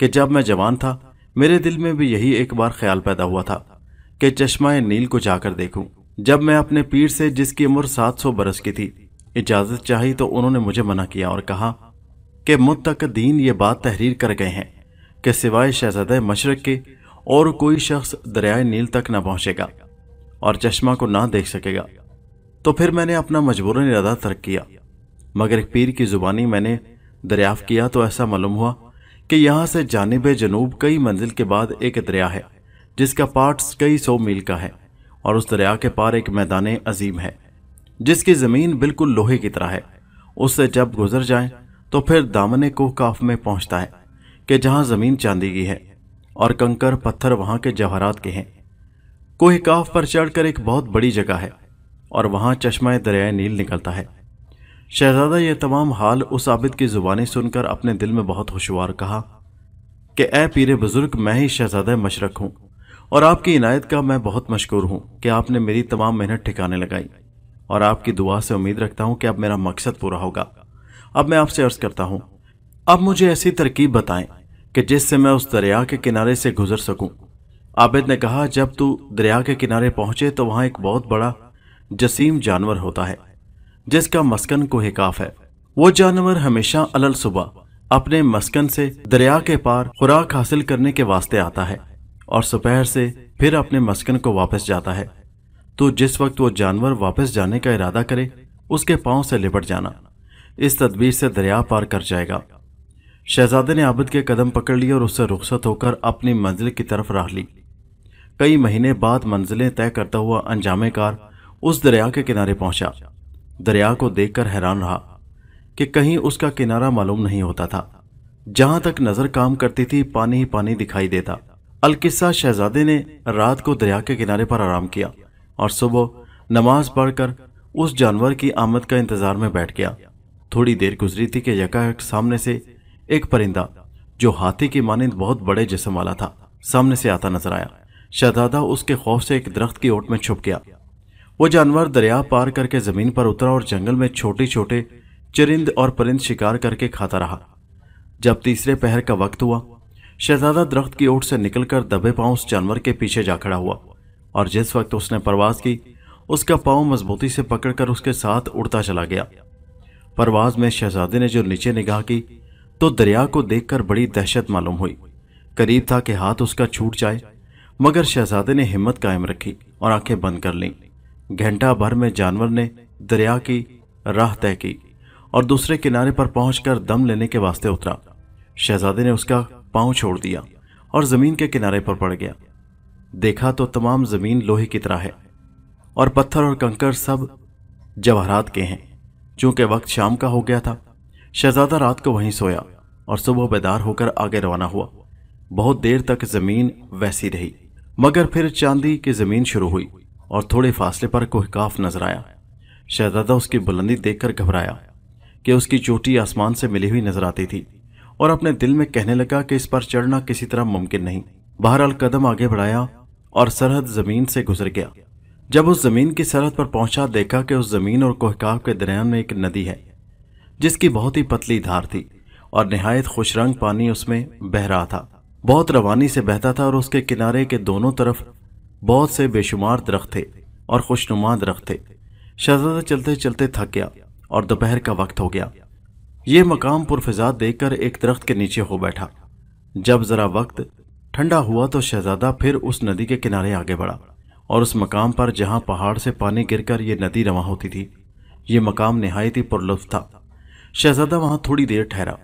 कि जब मैं जवान था मेरे दिल में भी यही एक बार ख्याल पैदा हुआ था कि चश्मा नील को जाकर देखूं जब मैं अपने पीर से जिसकी उम्र 700 बरस की थी इजाज़त चाही तो उन्होंने मुझे मना किया और कहा कि मुतकदीन ये बात तहरीर कर गए हैं कि सिवाय शहजाद मशरक़ के और कोई शख्स दरियाए नील तक ना पहुंचेगा और चश्मा को ना देख सकेगा तो फिर मैंने अपना मजबूरन इरादा तर्क किया मगर एक पीर की ज़ुबानी मैंने दरियाफ़ किया तो ऐसा मालूम हुआ कि यहाँ से जानब जनूब कई मंजिल के बाद एक दरिया है जिसका पार्ट कई सौ मील का है और उस दरिया के पार एक मैदान अजीम है जिसकी ज़मीन बिल्कुल लोहे की तरह है उससे जब गुजर जाएं तो फिर दामने कोह काफ में पहुंचता है कि जहां ज़मीन चांदी की है और कंकर पत्थर वहां के जवाहरात के हैं कोह काफ पर चढ़कर एक बहुत बड़ी जगह है और वहां चश्मा दरियाए नील निकलता है शहजादा यह तमाम हाल उस आबिद की ज़ुबानी सुनकर अपने दिल में बहुत होशवार कहा कि ए पीरे बुज़ुर्ग मैं ही शहजादा मशरक हूँ और आपकी इनायत का मैं बहुत मशहूर हूँ कि आपने मेरी तमाम मेहनत ठिकाने लगाई और आपकी दुआ से उम्मीद रखता हूँ कि अब मेरा मकसद पूरा होगा अब मैं आपसे अर्ज करता हूँ अब मुझे ऐसी तरकीब बताएं कि जिससे मैं उस दरिया के किनारे से गुजर सकूं। आबिद ने कहा जब तू दरिया के किनारे पहुंचे तो वहां एक बहुत बड़ा जसीम जानवर होता है जिसका मस्कन को हिकाफ है वो जानवर हमेशा अलल सुबह अपने मस्कन से दरिया के पार खुराक हासिल करने के वास्ते आता है और सुपहर से फिर अपने मस्कन को वापस जाता है तो जिस वक्त वो जानवर वापस जाने का इरादा करे उसके पाँव से लिपट जाना इस तदबीर से दरिया पार कर जाएगा शहजादे ने आबद के कदम पकड़ लिए और उससे रुखसत होकर अपनी मंजिल की तरफ राह ली कई महीने बाद मंजिलें तय करता हुआ अंजामे कार उस दरिया के किनारे पहुंचा दरिया को देखकर हैरान रहा कि कहीं उसका किनारा मालूम नहीं होता था जहां तक नज़र काम करती थी पानी ही पानी दिखाई देता अलकिस्सा शहजादे ने रात को दरिया के किनारे पर आराम किया और सुबह नमाज पढ़कर उस जानवर की आमद का इंतजार में बैठ गया थोड़ी देर गुजरी थी कि यकायक सामने से एक परिंदा जो हाथी की मानंद बहुत बड़े जिसम वाला था सामने से आता नजर आया शहजादा उसके खौफ से एक दरख्त की ओट में छुप गया वो जानवर दरिया पार करके जमीन पर उतरा और जंगल में छोटे छोटे चरिंद और परिंद शिकार करके खाता रहा जब तीसरे पहर का वक्त हुआ शहजादा दरख्त की ओट से निकलकर दबे पांव उस जानवर के पीछे जा खड़ा हुआ और जिस वक्त उसने परवाज की उसका पांव मजबूती से पकड़कर उसके साथ उड़ता चला गया परवाज में शहजादे ने जो नीचे निगाह की तो दरिया को देखकर बड़ी दहशत मालूम हुई करीब था कि हाथ उसका छूट जाए मगर शहजादे ने हिम्मत कायम रखी और आंखें बंद कर ली घंटा भर में जानवर ने दरिया की राह तय की और दूसरे किनारे पर पहुंचकर दम लेने के वास्ते उतरा शहजादे ने उसका पांव छोड़ दिया और जमीन के किनारे पर पड़ गया देखा तो तमाम जमीन लोहे की तरह है और पत्थर और कंकर सब जवाहरात के हैं चूंकि वक्त शाम का हो गया था शहजादा रात को वहीं सोया और सुबह बेदार होकर आगे रवाना हुआ बहुत देर तक जमीन वैसी रही मगर फिर चांदी की जमीन शुरू हुई और थोड़े फासले पर कोहकाफ नजर आया शहजादा उसकी बुलंदी देखकर घबराया कि उसकी चोटी आसमान से मिली हुई नजर आती थी और अपने दिल में कहने लगा कि इस पर चढ़ना किसी तरह मुमकिन नहीं बहरहाल कदम आगे बढ़ाया और सरहद जमीन से गुजर गया जब उस ज़मीन की सरहद पर पहुंचा देखा कि उस ज़मीन और कोहकाव के दरियान में एक नदी है जिसकी बहुत ही पतली धार थी और नहायत खुश रंग पानी उसमें बह रहा था बहुत रवानी से बहता था और उसके किनारे के दोनों तरफ बहुत से बेशुमार दरख्त थे और खुशनुमा दरख्त थे शहजादा चलते चलते थक गया और दोपहर का वक्त हो गया ये मकाम पुरफिजात देखकर एक दरख्त के नीचे हो बैठा जब ज़रा वक्त ठंडा हुआ तो शहजादा फिर उस नदी के किनारे आगे बढ़ा और उस मकाम पर जहाँ पहाड़ से पानी गिरकर ये नदी रवा होती थी ये मकाम नहायत ही पुरलुफ था शहजादा वहाँ थोड़ी देर ठहरा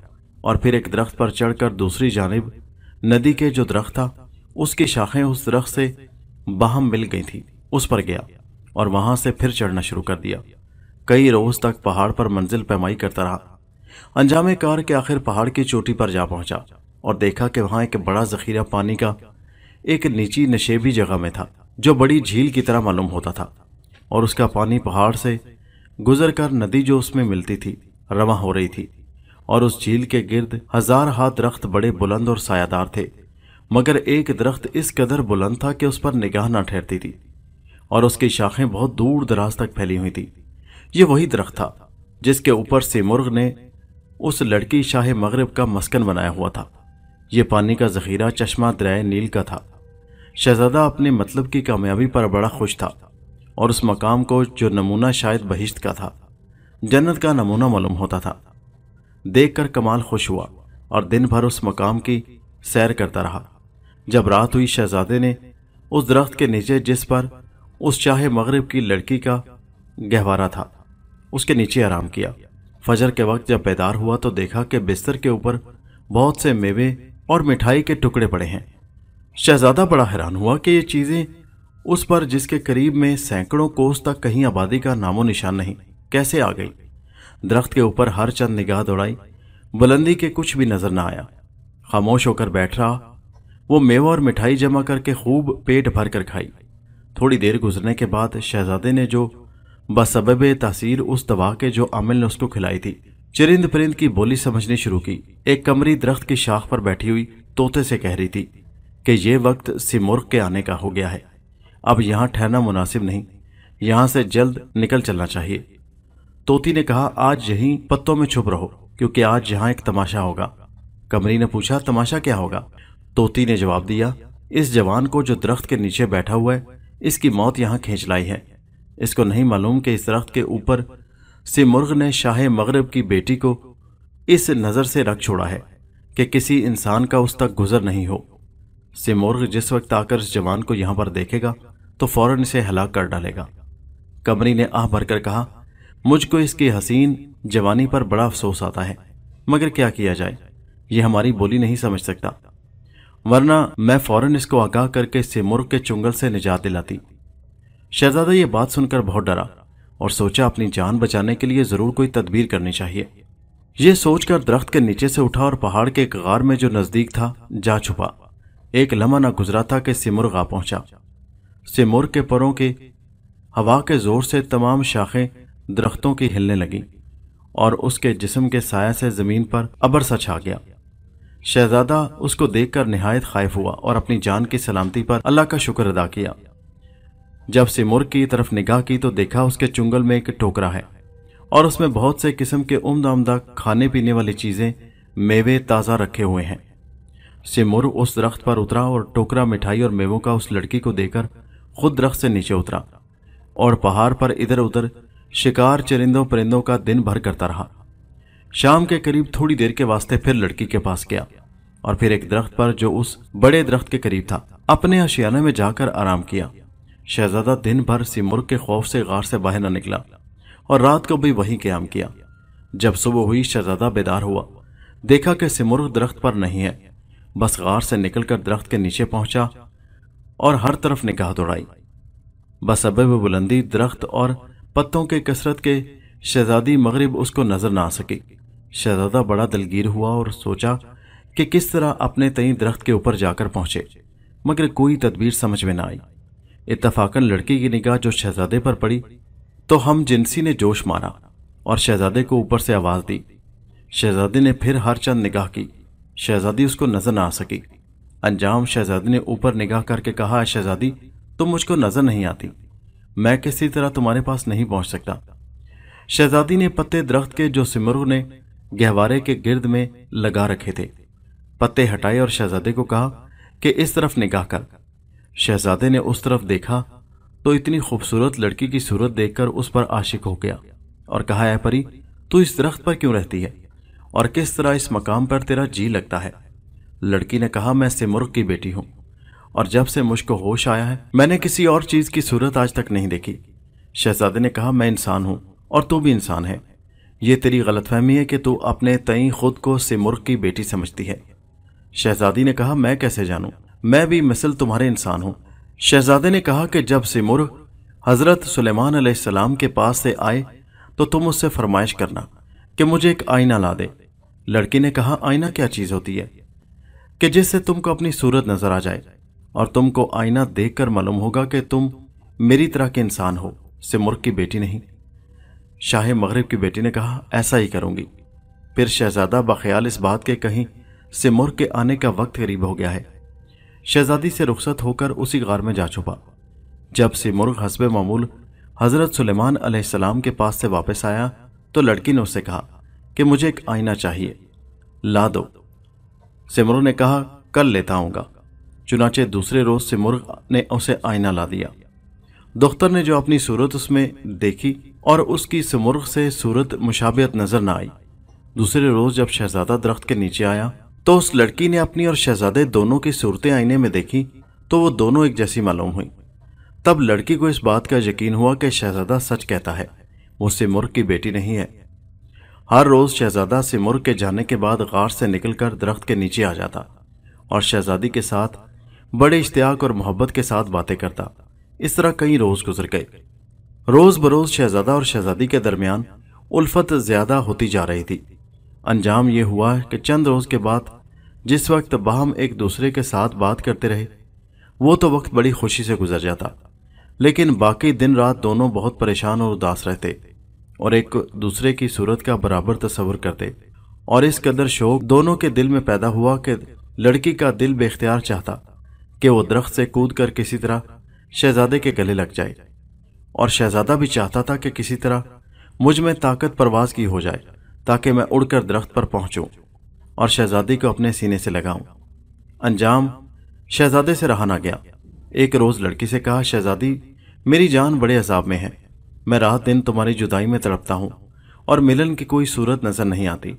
और फिर एक दरख्त पर चढ़कर दूसरी जानब नदी के जो दरख्त था उसकी शाखें उस दरख्त से बाहम मिल गई थी उस पर गया और वहाँ से फिर चढ़ना शुरू कर दिया कई रोज तक पहाड़ पर मंजिल पैमाई करता रहा अंजाम कार के आखिर पहाड़ की चोटी पर जा पहुंचा और देखा कि वहाँ एक बड़ा जखीरा पानी का एक नीची नशेबी जगह में था जो बड़ी झील की तरह मालूम होता था और उसका पानी पहाड़ से गुजर कर नदी जो उसमें मिलती थी रवा हो रही थी और उस झील के गिर्द हजार हाथ दरख्त बड़े बुलंद और सायादार थे मगर एक दरख्त इस कदर बुलंद था कि उस पर निगाह ना ठहरती थी और उसकी शाखें बहुत दूर दराज तक फैली हुई थी ये वही दरख्त था जिसके ऊपर से मुर्ग ने उस लड़की शाह मगरब का मस्कन बनाया हुआ था ये पानी का जखीरा चश्मा दरिया नील का था शहजादा अपने मतलब की कामयाबी पर बड़ा खुश था और उस मकाम को जो नमूना शायद बहिश्त का था जन्नत का नमूना मालूम होता था देखकर कमाल खुश हुआ और दिन भर उस मकाम की सैर करता रहा जब रात हुई शहजादे ने उस दरख्त के नीचे जिस पर उस चाहे मगरब की लड़की का गहवारा था उसके नीचे आराम किया फजर के वक्त जब बेदार हुआ तो देखा कि बिस्तर के ऊपर बहुत से मेवे और मिठाई के टुकड़े पड़े हैं शहजादा बड़ा हैरान हुआ कि ये चीज़ें उस पर जिसके करीब में सैकड़ों कोस तक कहीं आबादी का नामो निशान नहीं कैसे आ गई दरख्त के ऊपर हर चंद निगाह दौड़ाई बुलंदी के कुछ भी नजर न आया खामोश होकर बैठ रहा वो मेवा और मिठाई जमा करके खूब पेट भर कर खाई थोड़ी देर गुजरने के बाद शहजादे ने जो बसबब तसीर उस दवा के जो अमिल ने उसको खिलाई थी चिरिंद परिंद की बोली समझनी शुरू की एक कमरी दरख्त की शाख पर बैठी हुई तोते से कह रही थी कि यह वक्त सिमुर्ग के आने का हो गया है अब यहाँ ठहरना मुनासिब नहीं यहाँ से जल्द निकल चलना चाहिए तोती ने कहा आज यहीं पत्तों में छुप रहो क्योंकि आज यहाँ एक तमाशा होगा कमरी ने पूछा तमाशा क्या होगा तोती ने जवाब दिया इस जवान को जो दरख्त के नीचे बैठा हुआ है इसकी मौत यहाँ खींच लाई है इसको नहीं मालूम कि इस दरख्त के ऊपर से मुर्ग ने शाह मगरब की बेटी को इस नज़र से रख छोड़ा है कि किसी इंसान का उस तक गुजर नहीं हो सिमोर्ग जिस वक्त आकर इस जवान को यहां पर देखेगा तो फौरन इसे हलाक कर डालेगा कमरी ने आह भरकर कहा मुझको इसकी हसीन जवानी पर बड़ा अफसोस आता है मगर क्या किया जाए यह हमारी बोली नहीं समझ सकता वरना मैं फौरन इसको आगाह करके सिमुर्ग के चुंगल से निजात दिलाती शहजादा यह बात सुनकर बहुत डरा और सोचा अपनी जान बचाने के लिए ज़रूर कोई तदबीर करनी चाहिए यह सोचकर दरख्त के नीचे से उठा और पहाड़ के एक गार में जो नज़दीक था जा छुपा एक लम्हा न गुजरा था कि सिमुर आ पहुंचा सिमुर के परों के हवा के जोर से तमाम शाखें दरख्तों की हिलने लगी और उसके जिसम के साया से ज़मीन पर अबर सा छा गया शहजादा उसको देखकर नहायत खाइफ हुआ और अपनी जान की सलामती पर अल्लाह का शुक्र अदा किया जब सिमुर की तरफ निगाह की तो देखा उसके चुंगल में एक टोकरा है और उसमें बहुत से किस्म के उमदा उमदा खाने पीने वाली चीज़ें मेवे ताज़ा रखे हुए हैं सिमुर उस दरख्त पर उतरा और टोकरा मिठाई और मेवों का उस लड़की को देकर खुद दरख्त से नीचे उतरा और पहाड़ पर इधर उधर शिकार चरिंदों परिंदों का दिन भर करता रहा शाम के करीब थोड़ी देर के वास्ते फिर लड़की के पास गया और फिर एक दरख्त पर जो उस बड़े दरख्त के करीब था अपने अशियाने में जाकर आराम किया शहजादा दिन भर सिमुर के खौफ से गार से बाहर न निकला और रात को भी वहीं क्याम किया जब सुबह हुई शहजादा बेदार हुआ देखा कि सिमुर्ग दरख्त पर नहीं है बस गार से निकलकर दरख्त के नीचे पहुंचा और हर तरफ निगाह दौड़ाई बस अब बुलंदी दरख्त और पत्तों के कसरत के शहजादी मगरब उसको नजर ना आ सकी शहजादा बड़ा दलगीर हुआ और सोचा कि किस तरह अपने तई दरख्त के ऊपर जाकर पहुंचे मगर कोई तदबीर समझ में ना आई इतफाकन लड़की की निगाह जो शहजादे पर पड़ी तो हम जिनसी ने जोश मारा और शहजादे को ऊपर से आवाज़ दी शहजादे ने फिर हर चंद निगाह की शहज़ादी उसको नज़र ना आ सकी अंजाम शहज़ादी ने ऊपर निगाह करके कहा शहज़ादी तुम मुझको नज़र नहीं आती मैं किसी तरह तुम्हारे पास नहीं पहुंच सकता शहज़ादी ने पत्ते दरख्त के जो सिमरू ने गहवारे के गिर्द में लगा रखे थे पत्ते हटाए और शहज़ादे को कहा कि इस तरफ निगाह कर शहज़ादे ने उस तरफ देखा तो इतनी खूबसूरत लड़की की सूरत देखकर उस पर आशिक हो गया और कहा है परी तू इस दरख्त पर क्यों रहती है और किस तरह इस मकाम पर तेरा जी लगता है लड़की ने कहा मैं सिमुर्ख की बेटी हूं और जब से मुझको होश आया है मैंने किसी और चीज़ की सूरत आज तक नहीं देखी शहजादे ने कहा मैं इंसान हूं और तू भी इंसान है ये तेरी गलतफहमी है कि तू अपने तई खुद को सिमुर्ख की बेटी समझती है शहजादी ने कहा मैं कैसे जानू मैं भी मिसल तुम्हारे इंसान हूं शहजादे ने कहा कि जब सिमुर्ख हज़रत सुलेमान के पास से आए तो तुम उससे फरमाइश करना कि मुझे एक आईना ला दे लड़की ने कहा आईना क्या चीज होती है कि जिससे तुमको अपनी सूरत नजर आ जाए और तुमको आईना देखकर मालूम होगा कि तुम मेरी तरह के इंसान हो सिमुर्ग की बेटी नहीं शाह मगरब की बेटी ने कहा ऐसा ही करूंगी फिर शहजादा बख्याल इस बात के कहीं सिमुर्ग के आने का वक्त करीब हो गया है शहजादी से रुखसत होकर उसी गार में जा छुपा जब सिमुर्ग हसब मामूल हज़रत सुलेमान के पास से वापस आया तो लड़की ने उससे कहा कि मुझे एक आईना चाहिए ला दो सिमरू ने कहा कल लेता आऊंगा चुनाचे दूसरे रोज सिमर ने उसे आईना ला दिया दख्तर ने जो अपनी सूरत उसमें देखी और उसकी सिमुर्ग से सूरत मुशाबियत नज़र न आई दूसरे रोज़ जब शहजादा दरख्त के नीचे आया तो उस लड़की ने अपनी और शहजादे दोनों की सूरतें आईने में देखी तो वो दोनों एक जैसी मालूम हुई तब लड़की को इस बात का यकीन हुआ कि शहजादा सच कहता है वो सिमुर्ग की बेटी नहीं है हर रोज़ शहज़ादा सिमुर्ग के जाने के बाद गार से निकलकर दरख्त के नीचे आ जाता और शहज़ादी के साथ बड़े इश्तियाक और मोहब्बत के साथ बातें करता इस तरह कई रोज़ गुजर गए रोज़ बरोज़ शहज़ादा और शहज़ादी के दरमियान उल्फत ज़्यादा होती जा रही थी अंजाम ये हुआ कि चंद रोज़ के बाद जिस वक्त बाहम एक दूसरे के साथ बात करते रहे वो तो वक्त बड़ी खुशी से गुजर जाता लेकिन बाकी दिन रात दोनों बहुत परेशान और उदास रहते और एक दूसरे की सूरत का बराबर तस्वर करते और इस कदर शौक दोनों के दिल में पैदा हुआ कि लड़की का दिल बेख्तियार चाहता कि वो दरख्त से कूद कर किसी तरह शहजादे के गले लग जाए और शहजादा भी चाहता था कि किसी तरह मुझ में ताकत परवाज की हो जाए ताकि मैं उड़कर दरख्त पर पहुंचूं और शहजादी को अपने सीने से लगाऊं। अंजाम शहजादे से रहा ना गया एक रोज़ लड़की से कहा शहजादी मेरी जान बड़े अजाब में है मैं रात दिन तुम्हारी जुदाई में तड़पता हूँ और मिलन की कोई सूरत नजर नहीं आती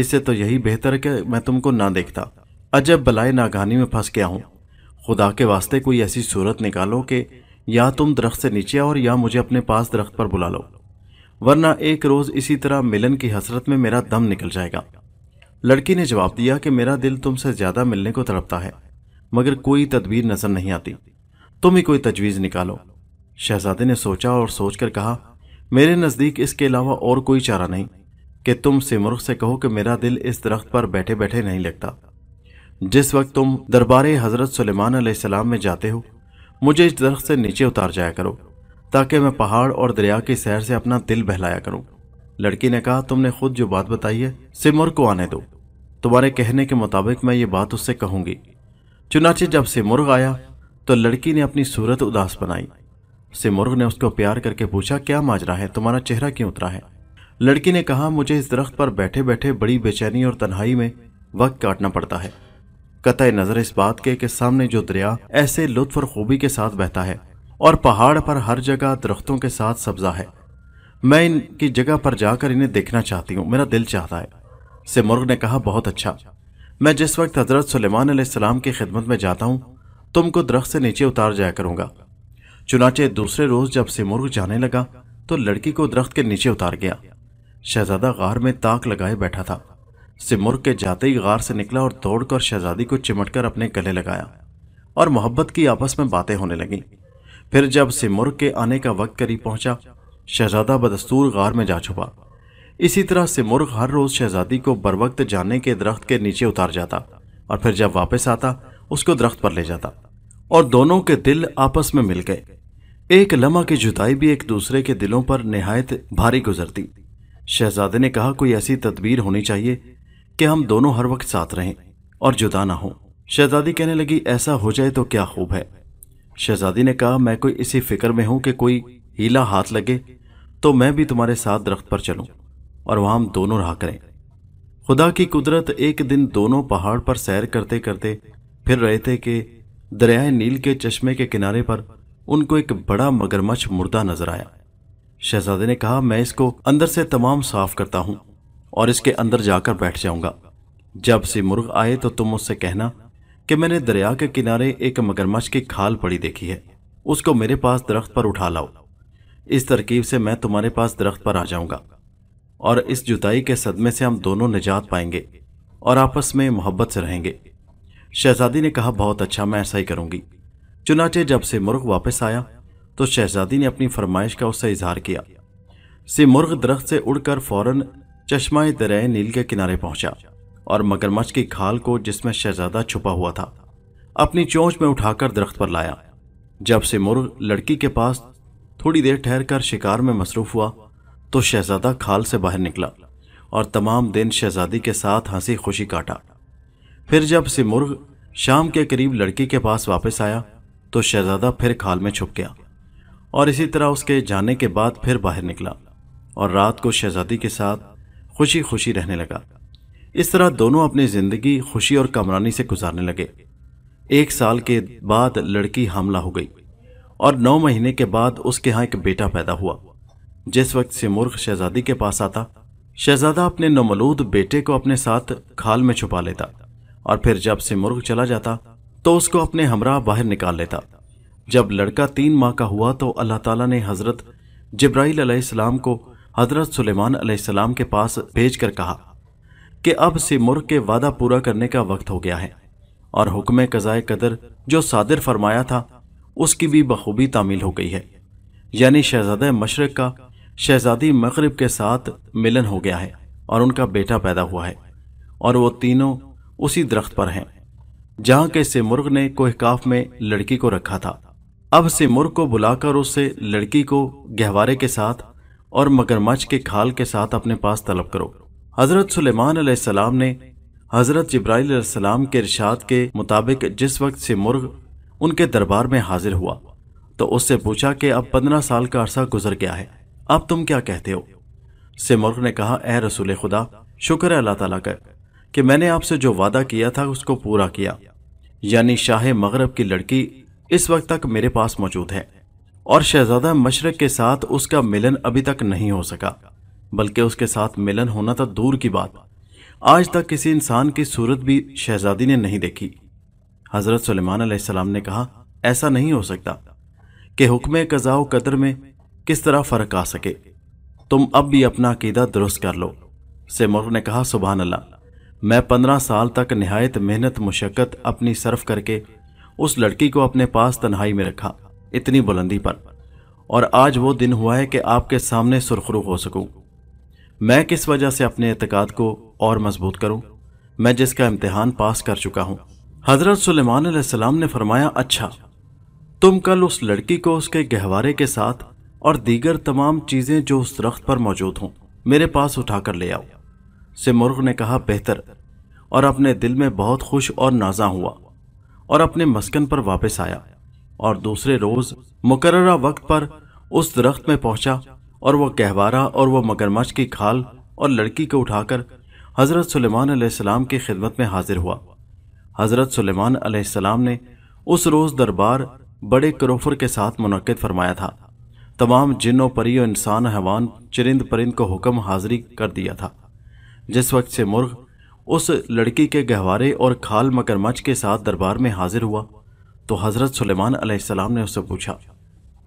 इससे तो यही बेहतर कि मैं तुमको ना देखता अजब बलाए नागानी में फंस गया हूँ खुदा के वास्ते कोई ऐसी सूरत निकालो कि या तुम दरख्त से नीचे आओ और या मुझे अपने पास दरख्त पर बुला लो वरना एक रोज़ इसी तरह मिलन की हसरत में मेरा दम निकल जाएगा लड़की ने जवाब दिया कि मेरा दिल तुमसे ज़्यादा मिलने को तड़पता है मगर कोई तदबीर नज़र नहीं आती तुम ही कोई तजवीज़ निकालो शहजादे ने सोचा और सोचकर कहा मेरे नज़दीक इसके अलावा और कोई चारा नहीं कि तुम सिमरुख से कहो कि मेरा दिल इस दरख्त पर बैठे बैठे नहीं लगता जिस वक्त तुम दरबार हज़रत सलेमान सलाम में जाते हो मुझे इस दरख्त से नीचे उतार जाया करो ताकि मैं पहाड़ और दरिया की सैर से अपना दिल बहलाया करूं। लड़की ने कहा तुमने खुद जो बात बताई है सिमर को आने दो तुम्हारे कहने के मुताबिक मैं ये बात उससे कहूंगी चुनाचे जब सिमर आया तो लड़की ने अपनी सूरत उदास बनाई सिमोर्ग ने उसको प्यार करके पूछा क्या माजरा है तुम्हारा चेहरा क्यों उतरा है लड़की ने कहा मुझे इस दरख्त पर बैठे बैठे बड़ी बेचैनी और तन्हाई में वक्त काटना पड़ता है कतः नज़र इस बात के कि सामने जो दरिया ऐसे लुत्फ और खूबी के साथ बहता है और पहाड़ पर हर जगह दरख्तों के साथ सब्जा है मैं इनकी जगह पर जाकर इन्हें देखना चाहती हूँ मेरा दिल चाहता है सिमुर्ग ने कहा बहुत अच्छा मैं जिस वक्त हज़रत सलेमान सलाम की खिदमत में जाता हूँ तुमको दरख्त से नीचे उतार जाया करूंगा चुनाचे दूसरे रोज जब सिमुर्ग जाने लगा तो लड़की को दरख्त के नीचे उतार गया शहजादा गार में ताक लगाए बैठा था सिमुर्ग के जाते ही गार से निकला और दौड़कर शहजादी को चिमटकर अपने गले लगाया और मोहब्बत की आपस में बातें होने लगी फिर जब सिमुर्ग के आने का वक्त करीब पहुंचा शहजादा बदस्तूर गार में जा छुपा इसी तरह सिमुर्ग हर रोज शहजादी को बर वक्त जाने के दरख्त के नीचे उतार जाता और फिर जब वापस आता उसको दरख्त पर ले जाता और दोनों के दिल आपस में मिल गए एक लम्हा की जुदाई भी एक दूसरे के दिलों पर नहायत भारी गुजरती शहजादे ने कहा कोई ऐसी तदबीर होनी चाहिए कि हम दोनों हर वक्त साथ रहें और जुदा ना हो शहजादी कहने लगी ऐसा हो जाए तो क्या खूब है शहजादी ने कहा मैं कोई इसी फिक्र में हूं कि कोई हीला हाथ लगे तो मैं भी तुम्हारे साथ दरख्त पर चलूं और वहां हम दोनों रहा करें खुदा की कुदरत एक दिन दोनों पहाड़ पर सैर करते करते फिर रहे थे कि दरियाए नील के चश्मे के किनारे पर उनको एक बड़ा मगरमच्छ मुर्दा नजर आया शहजादे ने कहा मैं इसको अंदर से तमाम साफ करता हूँ और इसके अंदर जाकर बैठ जाऊंगा जब से मुर्ग आए तो तुम उससे कहना कि मैंने दरिया के किनारे एक मगरमच्छ की खाल पड़ी देखी है उसको मेरे पास दरख्त पर उठा लाओ इस तरकीब से मैं तुम्हारे पास दरख्त पर आ जाऊंगा और इस जुताई के सदमे से हम दोनों निजात पाएंगे और आपस में मोहब्बत से रहेंगे शहजादी ने कहा बहुत अच्छा मैं ऐसा ही करूंगी चुनाचे जब से मुर्ग वापस आया तो शहजादी ने अपनी फरमाइश का उससे इजहार किया सिमुर्ग दरख्त से उड़कर फौरन चश्मा दरए नील के किनारे पहुंचा और मगरमच्छ की खाल को जिसमें शहजादा छुपा हुआ था अपनी चोंच में उठाकर दरख्त पर लाया जब से मुर्ग लड़की के पास थोड़ी देर ठहर कर शिकार में मसरूफ हुआ तो शहजादा खाल से बाहर निकला और तमाम दिन शहजादी के साथ हंसी खुशी काटा फिर जब सिमुर्ग शाम के करीब लड़की के पास वापस आया तो शहजादा फिर खाल में छुप गया और इसी तरह उसके जाने के बाद फिर बाहर निकला और रात को शहजादी के साथ खुशी खुशी रहने लगा इस तरह दोनों अपनी ज़िंदगी खुशी और कमरानी से गुजारने लगे एक साल के बाद लड़की हमला हो गई और नौ महीने के बाद उसके यहाँ एक बेटा पैदा हुआ जिस वक्त से मुर्ख शहजादी के पास आता शहजादा अपने नमलूद बेटे को अपने साथ खाल में छुपा लेता और फिर जब से मुर्ग चला जाता तो उसको अपने हमरा बाहर निकाल लेता जब लड़का तीन माह का हुआ तो अल्लाह ताला ने हज़रत जब्राइल अलैहिस्सलाम को हज़रत सुलेमान अलैहिस्सलाम के पास भेज कर कहा कि अब सिमुर के वादा पूरा करने का वक्त हो गया है और हुक्म कज़ाए कदर जो सादिर फरमाया था उसकी भी बखूबी तामील हो गई है यानी शहजादा मशरक़ का शहजादी मगरब के साथ मिलन हो गया है और उनका बेटा पैदा हुआ है और वो तीनों उसी दरख्त पर हैं जहां के सिमुर्ग ने कोहकाफ में लड़की को रखा था अब सिमुर्ग को बुलाकर उससे लड़की को गहवारे के साथ और मगरमच्छ के खाल के साथ अपने पास तलब करो हज़रत सुलेमान सलाम ने हज़रत सलाम के इरशाद के मुताबिक जिस वक्त सिमुर्ग उनके दरबार में हाजिर हुआ तो उससे पूछा कि अब पंद्रह साल का अरसा गुजर गया है अब तुम क्या कहते हो सिमुर्ग ने कहा ए रसूल खुदा शुक्र है अल्लाह तला का कि मैंने आपसे जो वादा किया था उसको पूरा किया यानी शाह मगरब की लड़की इस वक्त तक मेरे पास मौजूद है और शहजादा मशरक के साथ उसका मिलन अभी तक नहीं हो सका बल्कि उसके साथ मिलन होना तो दूर की बात आज तक किसी इंसान की सूरत भी शहजादी ने नहीं देखी हज़रत सलेमान सलाम ने कहा ऐसा नहीं हो सकता कि हुक्म कज़ा कदर में किस तरह फ़र्क आ सके तुम अब भी अपना अकीदा दुरुस्त कर लो सेमर ने कहा सुबहान अल्लाह मैं पंद्रह साल तक नहायत मेहनत मुशक्क़त अपनी सर्फ करके उस लड़की को अपने पास तन्हाई में रखा इतनी बुलंदी पर और आज वो दिन हुआ है कि आपके सामने सुरखरू हो सकूं। मैं किस वजह से अपने एतकाद को और मजबूत करूं? मैं जिसका इम्तहान पास कर चुका हूं। हज़रत सलेमान सलाम ने फरमाया अच्छा तुम कल उस लड़की को उसके गहवारे के साथ और दीगर तमाम चीज़ें जो उस दरख्त पर मौजूद हों मेरे पास उठाकर ले आओ सिमुर्ग ने कहा बेहतर और अपने दिल में बहुत खुश और नाजा हुआ और अपने मस्कन पर वापस आया और दूसरे रोज मुकर्रा वक्त पर उस दरख्त में पहुंचा और वह कहवारा और वह मगरमच्छ की खाल और लड़की को उठाकर हज़रत सलेमान की खिदमत में हाजिर हुआ हज़रत सलेमान ने उस रोज़ दरबार बड़े करोफर के साथ मुनद फरमाया था तमाम जिनों परी और इंसान हैवान चरिंद परिंद को हुक्म हाजिरी कर दिया था जिस वक्त से मुर्ग उस लड़की के गहवारे और खाल मकरमच के साथ दरबार में हाजिर हुआ तो हज़रत सुलेमान अलैहिस्सलाम ने उससे पूछा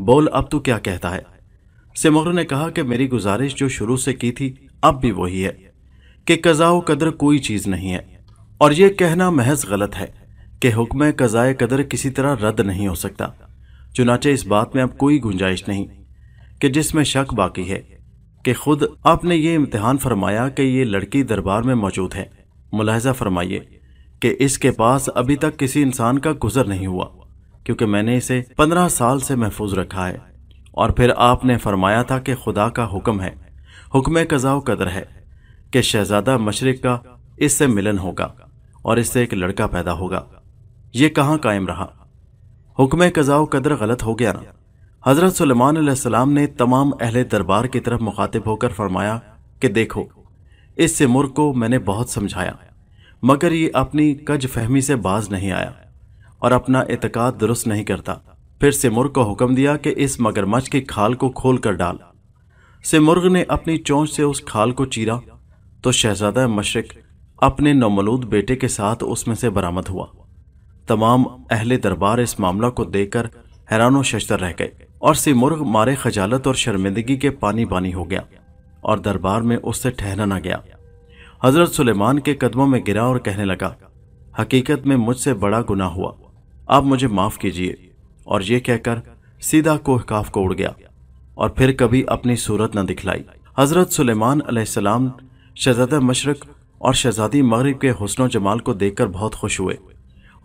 बोल अब तू क्या कहता है सिमर ने कहा कि मेरी गुजारिश जो शुरू से की थी अब भी वही है कि कज़ा कदर कोई चीज़ नहीं है और यह कहना महज गलत है कि हुक्म कज़ाए कदर किसी तरह रद्द नहीं हो सकता चुनाचे इस बात में अब कोई गुंजाइश नहीं कि जिसमें शक बाकी है कि खुद आपने ये इम्तहान फरमाया कि ये लड़की दरबार में मौजूद है मुलाहजा फरमाइए कि इसके पास अभी तक किसी इंसान का गुजर नहीं हुआ क्योंकि मैंने इसे पंद्रह साल से महफूज रखा है और फिर आपने फरमाया था कि खुदा का हुक्म है हुक्म कजाव कदर है कि शहजादा मशरक़ का इससे मिलन होगा और इससे एक लड़का पैदा होगा ये कहाँ कायम रहा हुक्म कजाव कदर गलत हो गया ना हज़रत सलाम ने तमाम अहले दरबार की तरफ मुखातिब होकर फरमाया कि देखो इस सिमुर को मैंने बहुत समझाया मगर ये अपनी कज फहमी से बाज नहीं आया और अपना एतकाद दुरुस्त नहीं करता फिर सिमुर को हुक्म दिया कि इस मगरमच्छ की खाल को खोल कर डाल सिमुर्ग ने अपनी चोंच से उस खाल को चीरा तो शहजादा मशरक अपने नमलूद बेटे के साथ उसमें से बरामद हुआ तमाम अहले दरबार इस मामला को देखकर हैरान शशतर रह गए और सिमुर्ग मारे खजालत और शर्मिंदगी के पानी बानी हो गया और दरबार में उससे ठहरा ना गया हजरत सुलेमान के कदमों में गिरा और कहने लगा हकीकत में मुझसे बड़ा गुना हुआ आप मुझे माफ़ कीजिए और ये कहकर सीधा कोहकाफ को उड़ गया और फिर कभी अपनी सूरत न दिखलाई हज़रत सुलेमान अलैहिस्सलाम शहजाद मशरक और शहजादी मगरब के हसन जमाल को देखकर बहुत खुश हुए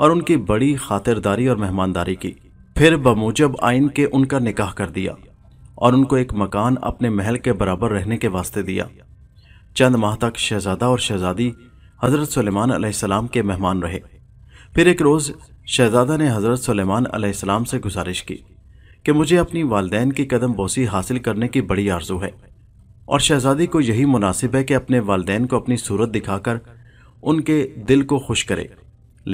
और उनकी बड़ी खातिरदारी और मेहमानदारी की फिर बमूजब आइन के उनका निकाह कर दिया और उनको एक मकान अपने महल के बराबर रहने के वास्ते दिया चंद माह तक शहजादा और शहजादी हज़रत सलेमान सलाम के मेहमान रहे फिर एक रोज़ शहजादा ने हज़रत सलेमान सलाम से गुजारिश की कि मुझे अपनी वालदेन की कदम बोसी हासिल करने की बड़ी आरजू है और शहजादी को यही मुनासिब है कि अपने वालदेन को अपनी सूरत दिखाकर उनके दिल को खुश करे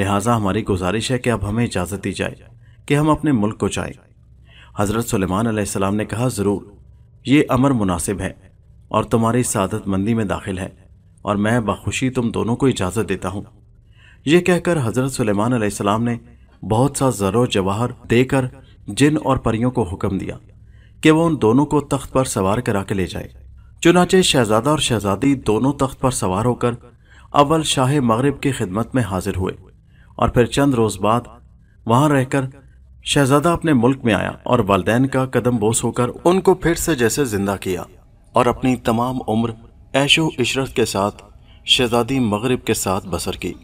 लिहाजा हमारी गुजारिश है कि अब हमें इजाज़त दी जाए कि हम अपने मुल्क को जाएं। हज़रत सलेमान सलाम ने कहा ज़रूर ये अमर मुनासिब है और तुम्हारी सादत मंदी में दाखिल है और मैं बखुशी तुम दोनों को इजाज़त देता हूँ यह कहकर हज़रत सलेमान सलाम ने बहुत सा ज़रो जवाहर देकर जिन और परियों को हुक्म दिया कि वह उन दोनों को तख्त पर सवार करा के ले जाए चुनाचे शहजादा और शहजादी दोनों तख्त पर सवार होकर अव्वल शाह मगरब की खिदमत में हाजिर हुए और फिर चंद रोज़ बाद वहां रहकर शहजादा अपने मुल्क में आया और वालदेन का कदम बोस होकर उनको फिर से जैसे जिंदा किया और अपनी तमाम उम्र ऐशो इशरत के साथ शहजादी मगरब के साथ बसर की